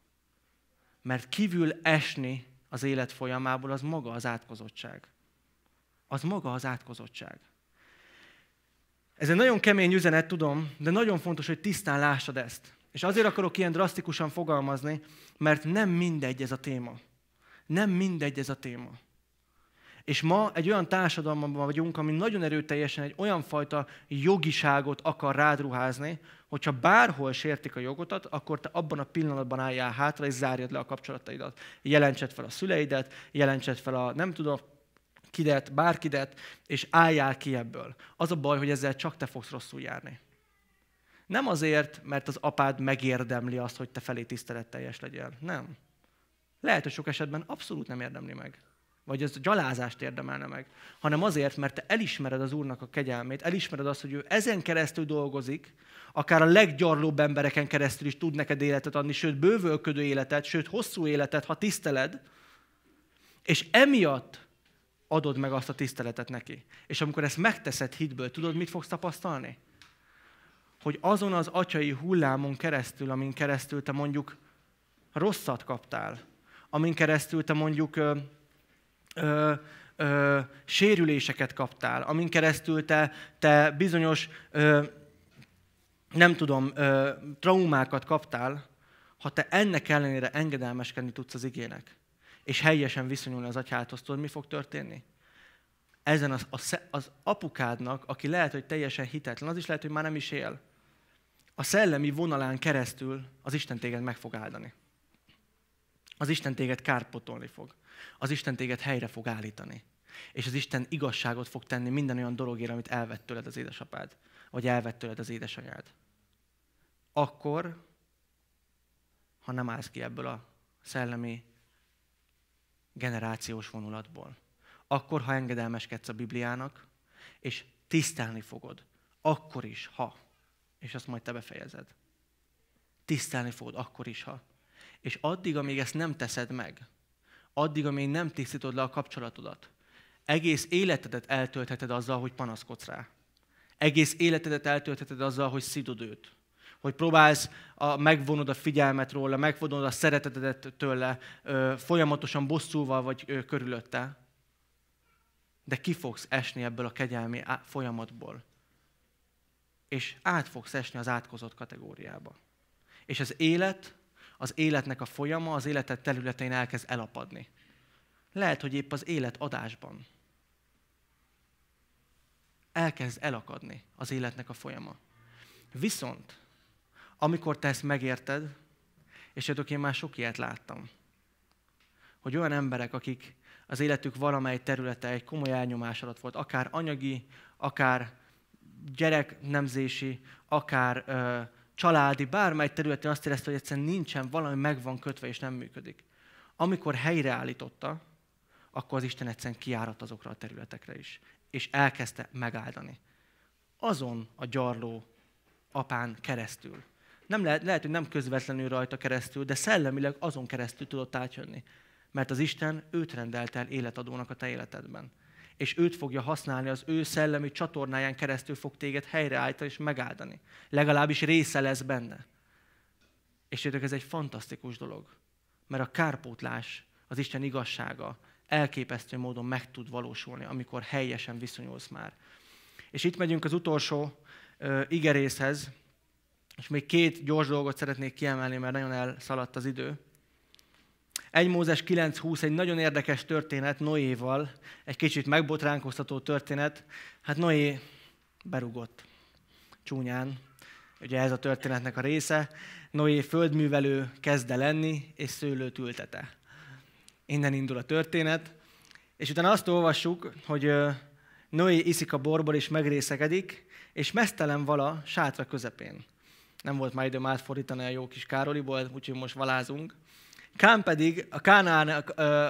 Mert kívül esni az élet folyamából az maga az átkozottság. Az maga az átkozottság. Ez egy nagyon kemény üzenet, tudom, de nagyon fontos, hogy tisztán lássad ezt. És azért akarok ilyen drasztikusan fogalmazni, mert nem mindegy ez a téma. Nem mindegy ez a téma. És ma egy olyan társadalomban vagyunk, ami nagyon erőteljesen egy olyan fajta jogiságot akar rádruházni, hogyha bárhol sértik a jogotat, akkor te abban a pillanatban álljál hátra, és zárjad le a kapcsolataidat. Jelentsed fel a szüleidet, jelentsed fel a nem tudom, kidet, bárkidet, és álljál ki ebből. Az a baj, hogy ezzel csak te fogsz rosszul járni. Nem azért, mert az apád megérdemli azt, hogy te felé tiszteletteljes legyél. Nem. Lehet, hogy sok esetben abszolút nem érdemli meg vagy ez gyalázást érdemelne meg, hanem azért, mert te elismered az Úrnak a kegyelmét, elismered azt, hogy ő ezen keresztül dolgozik, akár a leggyarlóbb embereken keresztül is tud neked életet adni, sőt, bővölködő életet, sőt, hosszú életet, ha tiszteled, és emiatt adod meg azt a tiszteletet neki. És amikor ezt megteszed hitből, tudod, mit fogsz tapasztalni? Hogy azon az atyai hullámon keresztül, amin keresztül te mondjuk rosszat kaptál, amin keresztül te mondjuk ö, ö, sérüléseket kaptál, amin keresztül te, te bizonyos, ö, nem tudom, ö, traumákat kaptál, ha te ennek ellenére engedelmeskedni tudsz az igének, és helyesen viszonyulni az atyához, tudod, mi fog történni? Ezen az, az, az apukádnak, aki lehet, hogy teljesen hitetlen, az is lehet, hogy már nem is él, a szellemi vonalán keresztül az Isten téged meg fog áldani az Isten téged kárpotolni fog. Az Isten téged helyre fog állítani. És az Isten igazságot fog tenni minden olyan dologért, amit elvett tőled az édesapád, vagy elvett tőled az édesanyád. Akkor, ha nem állsz ki ebből a szellemi generációs vonulatból. Akkor, ha engedelmeskedsz a Bibliának, és tisztelni fogod. Akkor is, ha. És azt majd te befejezed. Tisztelni fogod, akkor is, ha. És addig, amíg ezt nem teszed meg, addig, amíg nem tisztítod le a kapcsolatodat, egész életedet eltöltheted azzal, hogy panaszkodsz rá. Egész életedet eltöltheted azzal, hogy szidod őt. Hogy próbálsz, a, megvonod a figyelmet róla, megvonod a szeretetedet tőle, ö, folyamatosan bosszúval vagy ö, körülötte. De ki fogsz esni ebből a kegyelmi folyamatból. És át fogsz esni az átkozott kategóriába. És az élet az életnek a folyama az életet területein elkezd elapadni. Lehet, hogy épp az élet adásban elkezd elakadni az életnek a folyama. Viszont, amikor te ezt megérted, és tudok, én már sok ilyet láttam, hogy olyan emberek, akik az életük valamely területe egy komoly elnyomás alatt volt, akár anyagi, akár gyereknemzési, akár uh, családi, bármely területen azt érezte, hogy egyszerűen nincsen, valami meg van kötve és nem működik. Amikor helyreállította, akkor az Isten egyszerűen kiárat azokra a területekre is, és elkezdte megáldani. Azon a gyarló apán keresztül. Nem lehet, lehet, hogy nem közvetlenül rajta keresztül, de szellemileg azon keresztül tudott átjönni. Mert az Isten őt rendelt el életadónak a te életedben és őt fogja használni, az ő szellemi csatornáján keresztül fog téged helyreállítani és megáldani. Legalábbis része lesz benne. És tudjátok, ez egy fantasztikus dolog, mert a kárpótlás, az Isten igazsága elképesztő módon meg tud valósulni, amikor helyesen viszonyulsz már. És itt megyünk az utolsó uh, igerészhez, és még két gyors dolgot szeretnék kiemelni, mert nagyon elszaladt az idő. 1 Mózes 9.20 egy nagyon érdekes történet Noéval, egy kicsit megbotránkoztató történet. Hát Noé berugott csúnyán, ugye ez a történetnek a része. Noé földművelő kezde lenni, és szőlőt ültete. Innen indul a történet. És utána azt olvassuk, hogy Noé iszik a borból és megrészegedik, és mesztelen vala sátra közepén. Nem volt már időm átfordítani a jó kis Károliból, úgyhogy most valázunk. Kán pedig, a Kánán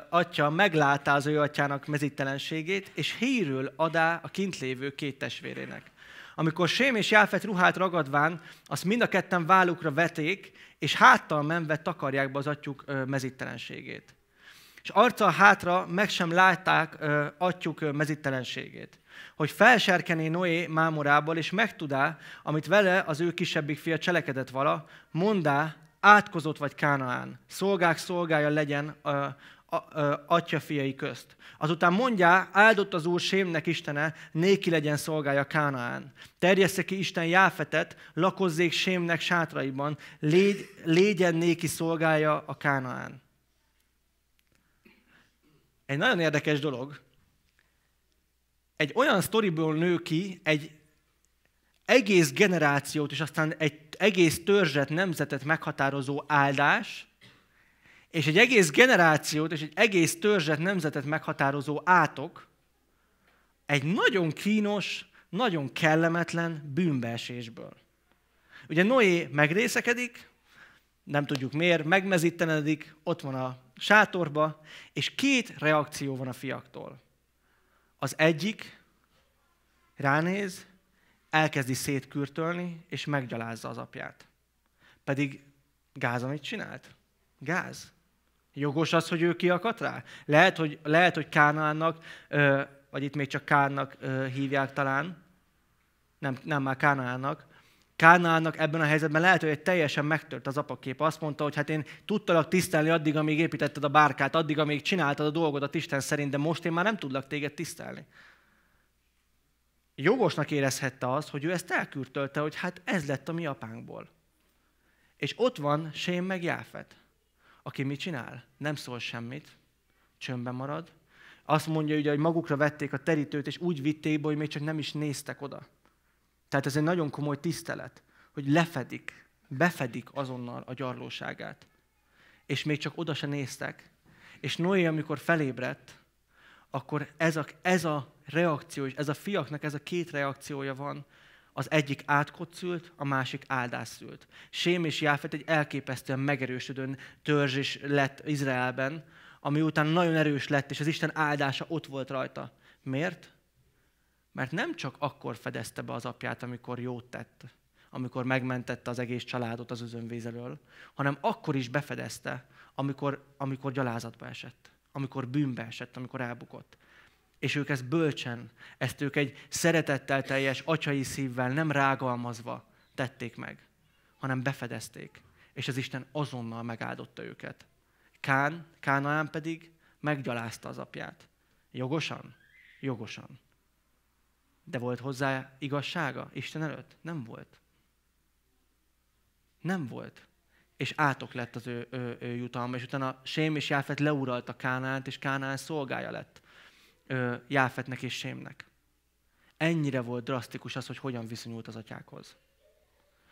atya meglátta az ő atyának mezítelenségét, és hírül adá a kint lévő két testvérének. Amikor Sém és Jáfet ruhát ragadván, azt mind a ketten vállukra veték, és háttal menve takarják be az atyuk mezítelenségét. És arccal hátra meg sem látták atyuk mezítelenségét hogy felserkené Noé mámorából, és megtudá, amit vele az ő kisebbik fia cselekedett vala, mondá, átkozott vagy Kánaán, szolgák szolgája legyen a, a, a, atya fiai közt. Azután mondja, áldott az Úr Sémnek Istene, néki legyen szolgája Kánaán. Terjessze ki Isten Jáfetet, lakozzék Sémnek sátraiban, légy, légyen néki szolgája a Kánaán. Egy nagyon érdekes dolog. Egy olyan sztoriból nő ki egy egész generációt és aztán egy egész törzset, nemzetet meghatározó áldás, és egy egész generációt és egy egész törzset, nemzetet meghatározó átok egy nagyon kínos, nagyon kellemetlen bűnbeesésből. Ugye Noé megrészekedik, nem tudjuk miért, megmezítenedik, ott van a sátorba, és két reakció van a fiaktól. Az egyik ránéz, elkezdi szétkürtölni, és meggyalázza az apját. Pedig Gáz, amit csinált? Gáz. Jogos az, hogy ő kiakadt rá? Lehet, hogy, lehet, hogy Kánánnak, vagy itt még csak Kánnak hívják talán, nem, nem már Kánának, Kánának ebben a helyzetben lehet, hogy egy teljesen megtört az apakép. Azt mondta, hogy hát én tudtalak tisztelni addig, amíg építetted a bárkát, addig, amíg csináltad a dolgodat Isten szerint, de most én már nem tudlak téged tisztelni jogosnak érezhette azt, hogy ő ezt elkürtölte, hogy hát ez lett a mi apánkból. És ott van Sém meg Jáfet, aki mit csinál? Nem szól semmit, csömbben marad. Azt mondja ugye, hogy magukra vették a terítőt, és úgy vitték be, hogy még csak nem is néztek oda. Tehát ez egy nagyon komoly tisztelet, hogy lefedik, befedik azonnal a gyarlóságát. És még csak oda se néztek. És Noé, amikor felébredt, akkor ez a, ez a reakció, és ez a fiaknak ez a két reakciója van, az egyik átkocsült, a másik áldászült. Sém és Jáfet egy elképesztően megerősödő törzs is lett Izraelben, ami után nagyon erős lett, és az Isten áldása ott volt rajta. Miért? Mert nem csak akkor fedezte be az apját, amikor jót tett, amikor megmentette az egész családot az özönvízelől, elől, hanem akkor is befedezte, amikor, amikor gyalázatba esett amikor bűnbe esett, amikor elbukott. És ők ezt bölcsen, ezt ők egy szeretettel teljes atyai szívvel, nem rágalmazva tették meg, hanem befedezték. És az Isten azonnal megáldotta őket. Kán, Kánaán pedig meggyalázta az apját. Jogosan? Jogosan. De volt hozzá igazsága Isten előtt? Nem volt. Nem volt és átok lett az ő, ő, ő jutalma. És utána Sém és Jáfet leuralta Kánánt, és Kánán szolgája lett ö, Jáfetnek és Sémnek. Ennyire volt drasztikus az, hogy hogyan viszonyult az atyákhoz.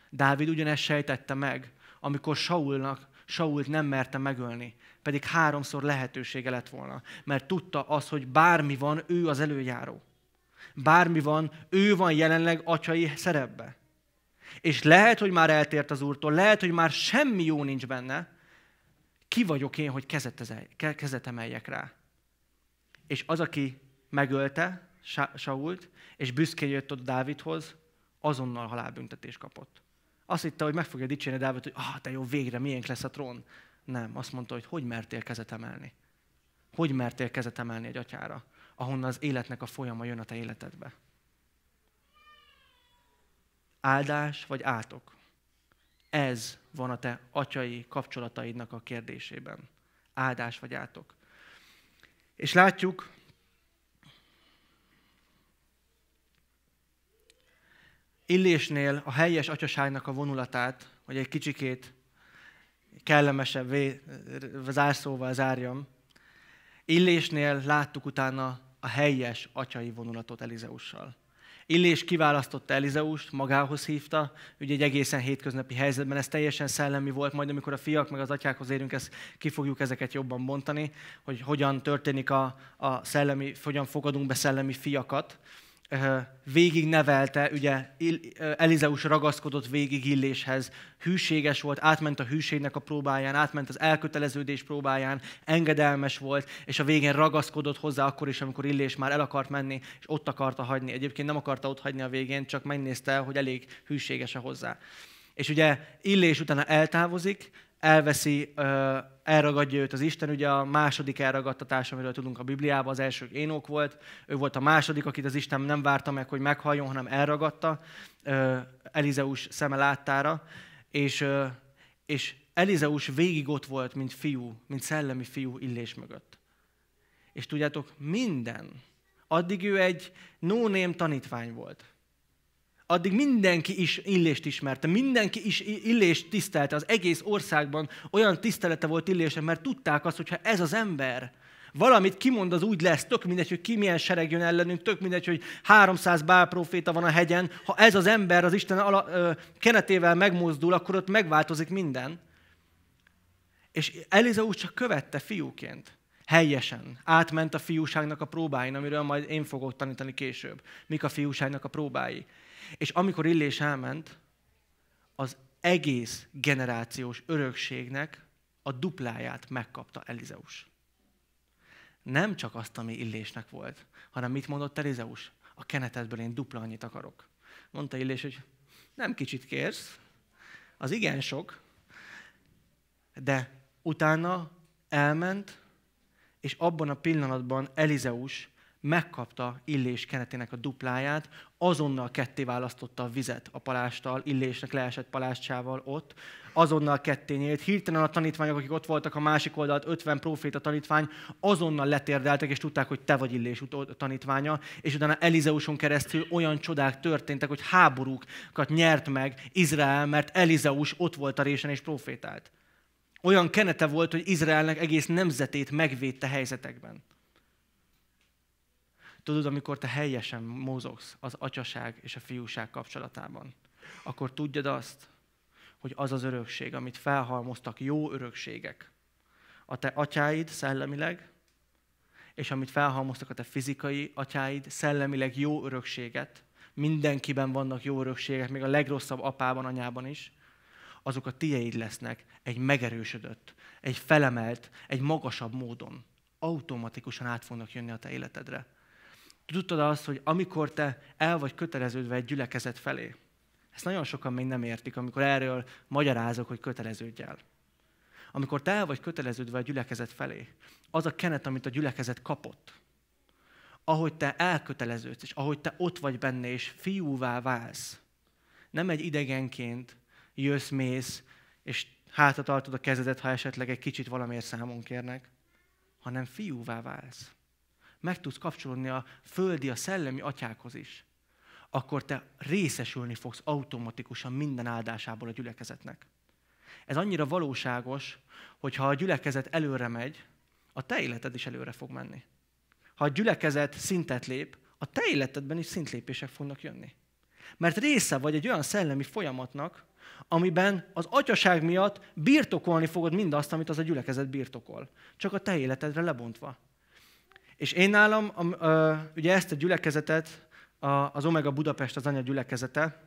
Dávid ugyanezt sejtette meg, amikor Saulnak, Sault nem merte megölni, pedig háromszor lehetősége lett volna, mert tudta az, hogy bármi van, ő az előjáró. Bármi van, ő van jelenleg atyai szerepbe és lehet, hogy már eltért az Úrtól, lehet, hogy már semmi jó nincs benne, ki vagyok én, hogy kezet, kezet emeljek rá? És az, aki megölte Sault, és büszkén jött ott Dávidhoz, azonnal halálbüntetést kapott. Azt hitte, hogy meg fogja dicsérni Dávid, hogy ah, te jó, végre miénk lesz a trón. Nem, azt mondta, hogy hogy mertél kezet emelni? Hogy mertél kezet emelni egy atyára, ahonnan az életnek a folyama jön a te életedbe? áldás vagy átok? Ez van a te atyai kapcsolataidnak a kérdésében. Áldás vagy átok. És látjuk, Illésnél a helyes atyaságnak a vonulatát, hogy egy kicsikét kellemesebb zárszóval zárjam, Illésnél láttuk utána a helyes atyai vonulatot Elizeussal. Illés kiválasztotta Elizeust, magához hívta, ugye egy egészen hétköznapi helyzetben, ez teljesen szellemi volt, majd amikor a fiak meg az atyákhoz érünk, ezt ki fogjuk ezeket jobban bontani, hogy hogyan történik a, a szellemi, hogyan fogadunk be szellemi fiakat végig nevelte, ugye Elizeus ragaszkodott végig Illéshez, hűséges volt, átment a hűségnek a próbáján, átment az elköteleződés próbáján, engedelmes volt, és a végén ragaszkodott hozzá akkor is, amikor Illés már el akart menni, és ott akarta hagyni. Egyébként nem akarta ott hagyni a végén, csak megnézte, hogy elég hűséges-e hozzá. És ugye Illés utána eltávozik, elveszi, elragadja őt az Isten. Ugye a második elragadtatás, amiről tudunk a Bibliában, az első Énok volt. Ő volt a második, akit az Isten nem várta meg, hogy meghalljon, hanem elragadta Elizeus szeme láttára. És, és Elizeus végig ott volt, mint fiú, mint szellemi fiú illés mögött. És tudjátok, minden. Addig ő egy nóném tanítvány volt addig mindenki is Illést ismerte, mindenki is Illést tisztelte, az egész országban olyan tisztelete volt illése, mert tudták azt, hogyha ez az ember valamit kimond, az úgy lesz, tök mindegy, hogy ki milyen sereg jön ellenünk, tök mindegy, hogy 300 bálproféta van a hegyen, ha ez az ember az Isten ala, ö, kenetével megmozdul, akkor ott megváltozik minden. És Eliza úgy csak követte fiúként helyesen. Átment a fiúságnak a próbáin, amiről majd én fogok tanítani később. Mik a fiúságnak a próbái. És amikor Illés elment, az egész generációs örökségnek a dupláját megkapta Elizeus. Nem csak azt, ami Illésnek volt, hanem mit mondott Elizeus? A kenetedből én dupla annyit akarok. Mondta Illés, hogy nem kicsit kérsz, az igen sok, de utána elment, és abban a pillanatban Elizeus megkapta Illés kenetének a dupláját, azonnal ketté választotta a vizet a palástal, illésnek leesett palástsával ott, azonnal ketté nyílt. Hirtelen a tanítványok, akik ott voltak a másik oldalt, 50 a tanítvány, azonnal letérdeltek, és tudták, hogy te vagy illés tanítványa, és utána Elizeuson keresztül olyan csodák történtek, hogy háborúkat nyert meg Izrael, mert Elizeus ott volt a résen és profétált. Olyan kenete volt, hogy Izraelnek egész nemzetét megvédte helyzetekben. Tudod, amikor te helyesen mozogsz az atyaság és a fiúság kapcsolatában, akkor tudjad azt, hogy az az örökség, amit felhalmoztak jó örökségek, a te atyáid szellemileg, és amit felhalmoztak a te fizikai atyáid, szellemileg jó örökséget, mindenkiben vannak jó örökségek, még a legrosszabb apában, anyában is, azok a tieid lesznek egy megerősödött, egy felemelt, egy magasabb módon. Automatikusan át fognak jönni a te életedre. Tudtad azt, hogy amikor te el vagy köteleződve egy gyülekezet felé, ezt nagyon sokan még nem értik, amikor erről magyarázok, hogy köteleződj el. Amikor te el vagy köteleződve a gyülekezet felé, az a kenet, amit a gyülekezet kapott, ahogy te elköteleződsz, és ahogy te ott vagy benne, és fiúvá válsz, nem egy idegenként jössz, mész, és hátra tartod a kezedet, ha esetleg egy kicsit valamiért számon kérnek, hanem fiúvá válsz meg tudsz kapcsolódni a földi, a szellemi atyákhoz is, akkor te részesülni fogsz automatikusan minden áldásából a gyülekezetnek. Ez annyira valóságos, hogy ha a gyülekezet előre megy, a te életed is előre fog menni. Ha a gyülekezet szintet lép, a te életedben is szintlépések fognak jönni. Mert része vagy egy olyan szellemi folyamatnak, amiben az atyaság miatt birtokolni fogod mindazt, amit az a gyülekezet birtokol. Csak a te életedre lebontva. És én nálam, a, a, ugye ezt a gyülekezetet, a, az Omega Budapest az anya gyülekezete,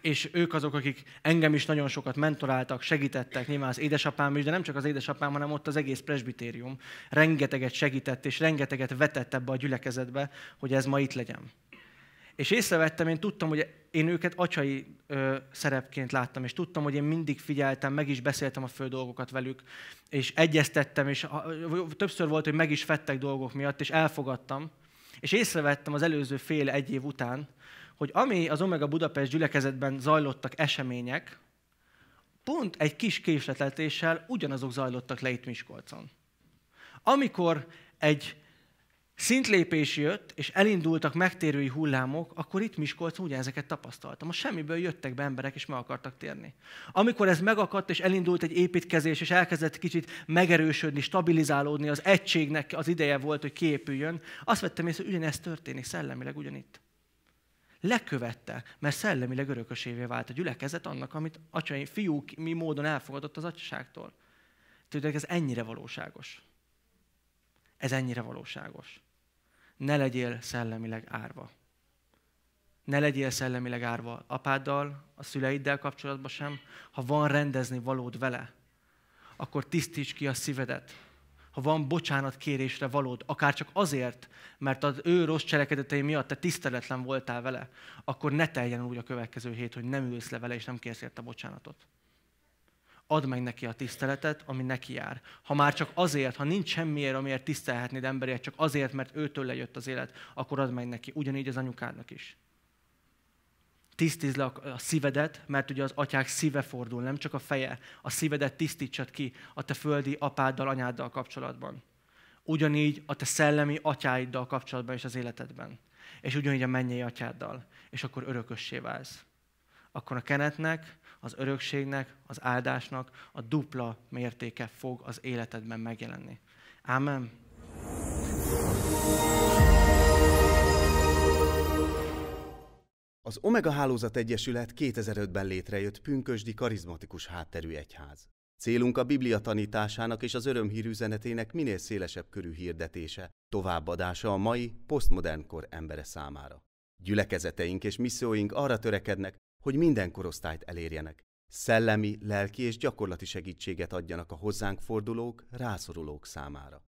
és ők azok, akik engem is nagyon sokat mentoráltak, segítettek, nyilván az édesapám is, de nem csak az édesapám, hanem ott az egész presbitérium rengeteget segített, és rengeteget vetett ebbe a gyülekezetbe, hogy ez ma itt legyen. És észrevettem, én tudtam, hogy én őket acsai ö, szerepként láttam, és tudtam, hogy én mindig figyeltem, meg is beszéltem a fő dolgokat velük, és egyeztettem, és többször volt, hogy meg is fettek dolgok miatt, és elfogadtam. És észrevettem az előző fél egy év után, hogy ami az Omega Budapest gyülekezetben zajlottak események, pont egy kis késletetéssel ugyanazok zajlottak le itt Miskolcon. Amikor egy szintlépés jött, és elindultak megtérői hullámok, akkor itt Miskolcon ezeket tapasztaltam. A semmiből jöttek be emberek, és meg akartak térni. Amikor ez megakadt, és elindult egy építkezés, és elkezdett kicsit megerősödni, stabilizálódni, az egységnek az ideje volt, hogy kiépüljön, azt vettem észre, hogy ugyanezt történik szellemileg ugyanitt. Lekövette, mert szellemileg örökösévé vált a gyülekezet annak, amit atyai fiúk mi módon elfogadott az atyaságtól. Tudod, ez ennyire valóságos. Ez ennyire valóságos ne legyél szellemileg árva. Ne legyél szellemileg árva apáddal, a szüleiddel kapcsolatban sem. Ha van rendezni valód vele, akkor tisztíts ki a szívedet. Ha van bocsánat kérésre valód, akár csak azért, mert az ő rossz cselekedetei miatt te tiszteletlen voltál vele, akkor ne teljen úgy a következő hét, hogy nem ülsz le vele és nem kérsz érte bocsánatot add meg neki a tiszteletet, ami neki jár. Ha már csak azért, ha nincs semmiért, amiért tisztelhetnéd emberiet, csak azért, mert őtől lejött az élet, akkor add meg neki, ugyanígy az anyukádnak is. Tisztízd le a szívedet, mert ugye az atyák szíve fordul, nem csak a feje. A szívedet tisztítsad ki a te földi apáddal, anyáddal kapcsolatban. Ugyanígy a te szellemi atyáiddal kapcsolatban és az életedben. És ugyanígy a mennyei atyáddal. És akkor örökössé válsz. Akkor a Kenetnek, az örökségnek, az áldásnak a dupla mértéke fog az életedben megjelenni. Amen. Az Omega Hálózat Egyesület 2005-ben létrejött pünkösdi karizmatikus hátterű egyház. Célunk a Biblia tanításának és az örömhír üzenetének minél szélesebb körű hirdetése, továbbadása a mai, posztmodernkor embere számára. Gyülekezeteink és misszióink arra törekednek, hogy minden korosztályt elérjenek, szellemi, lelki és gyakorlati segítséget adjanak a hozzánk fordulók, rászorulók számára.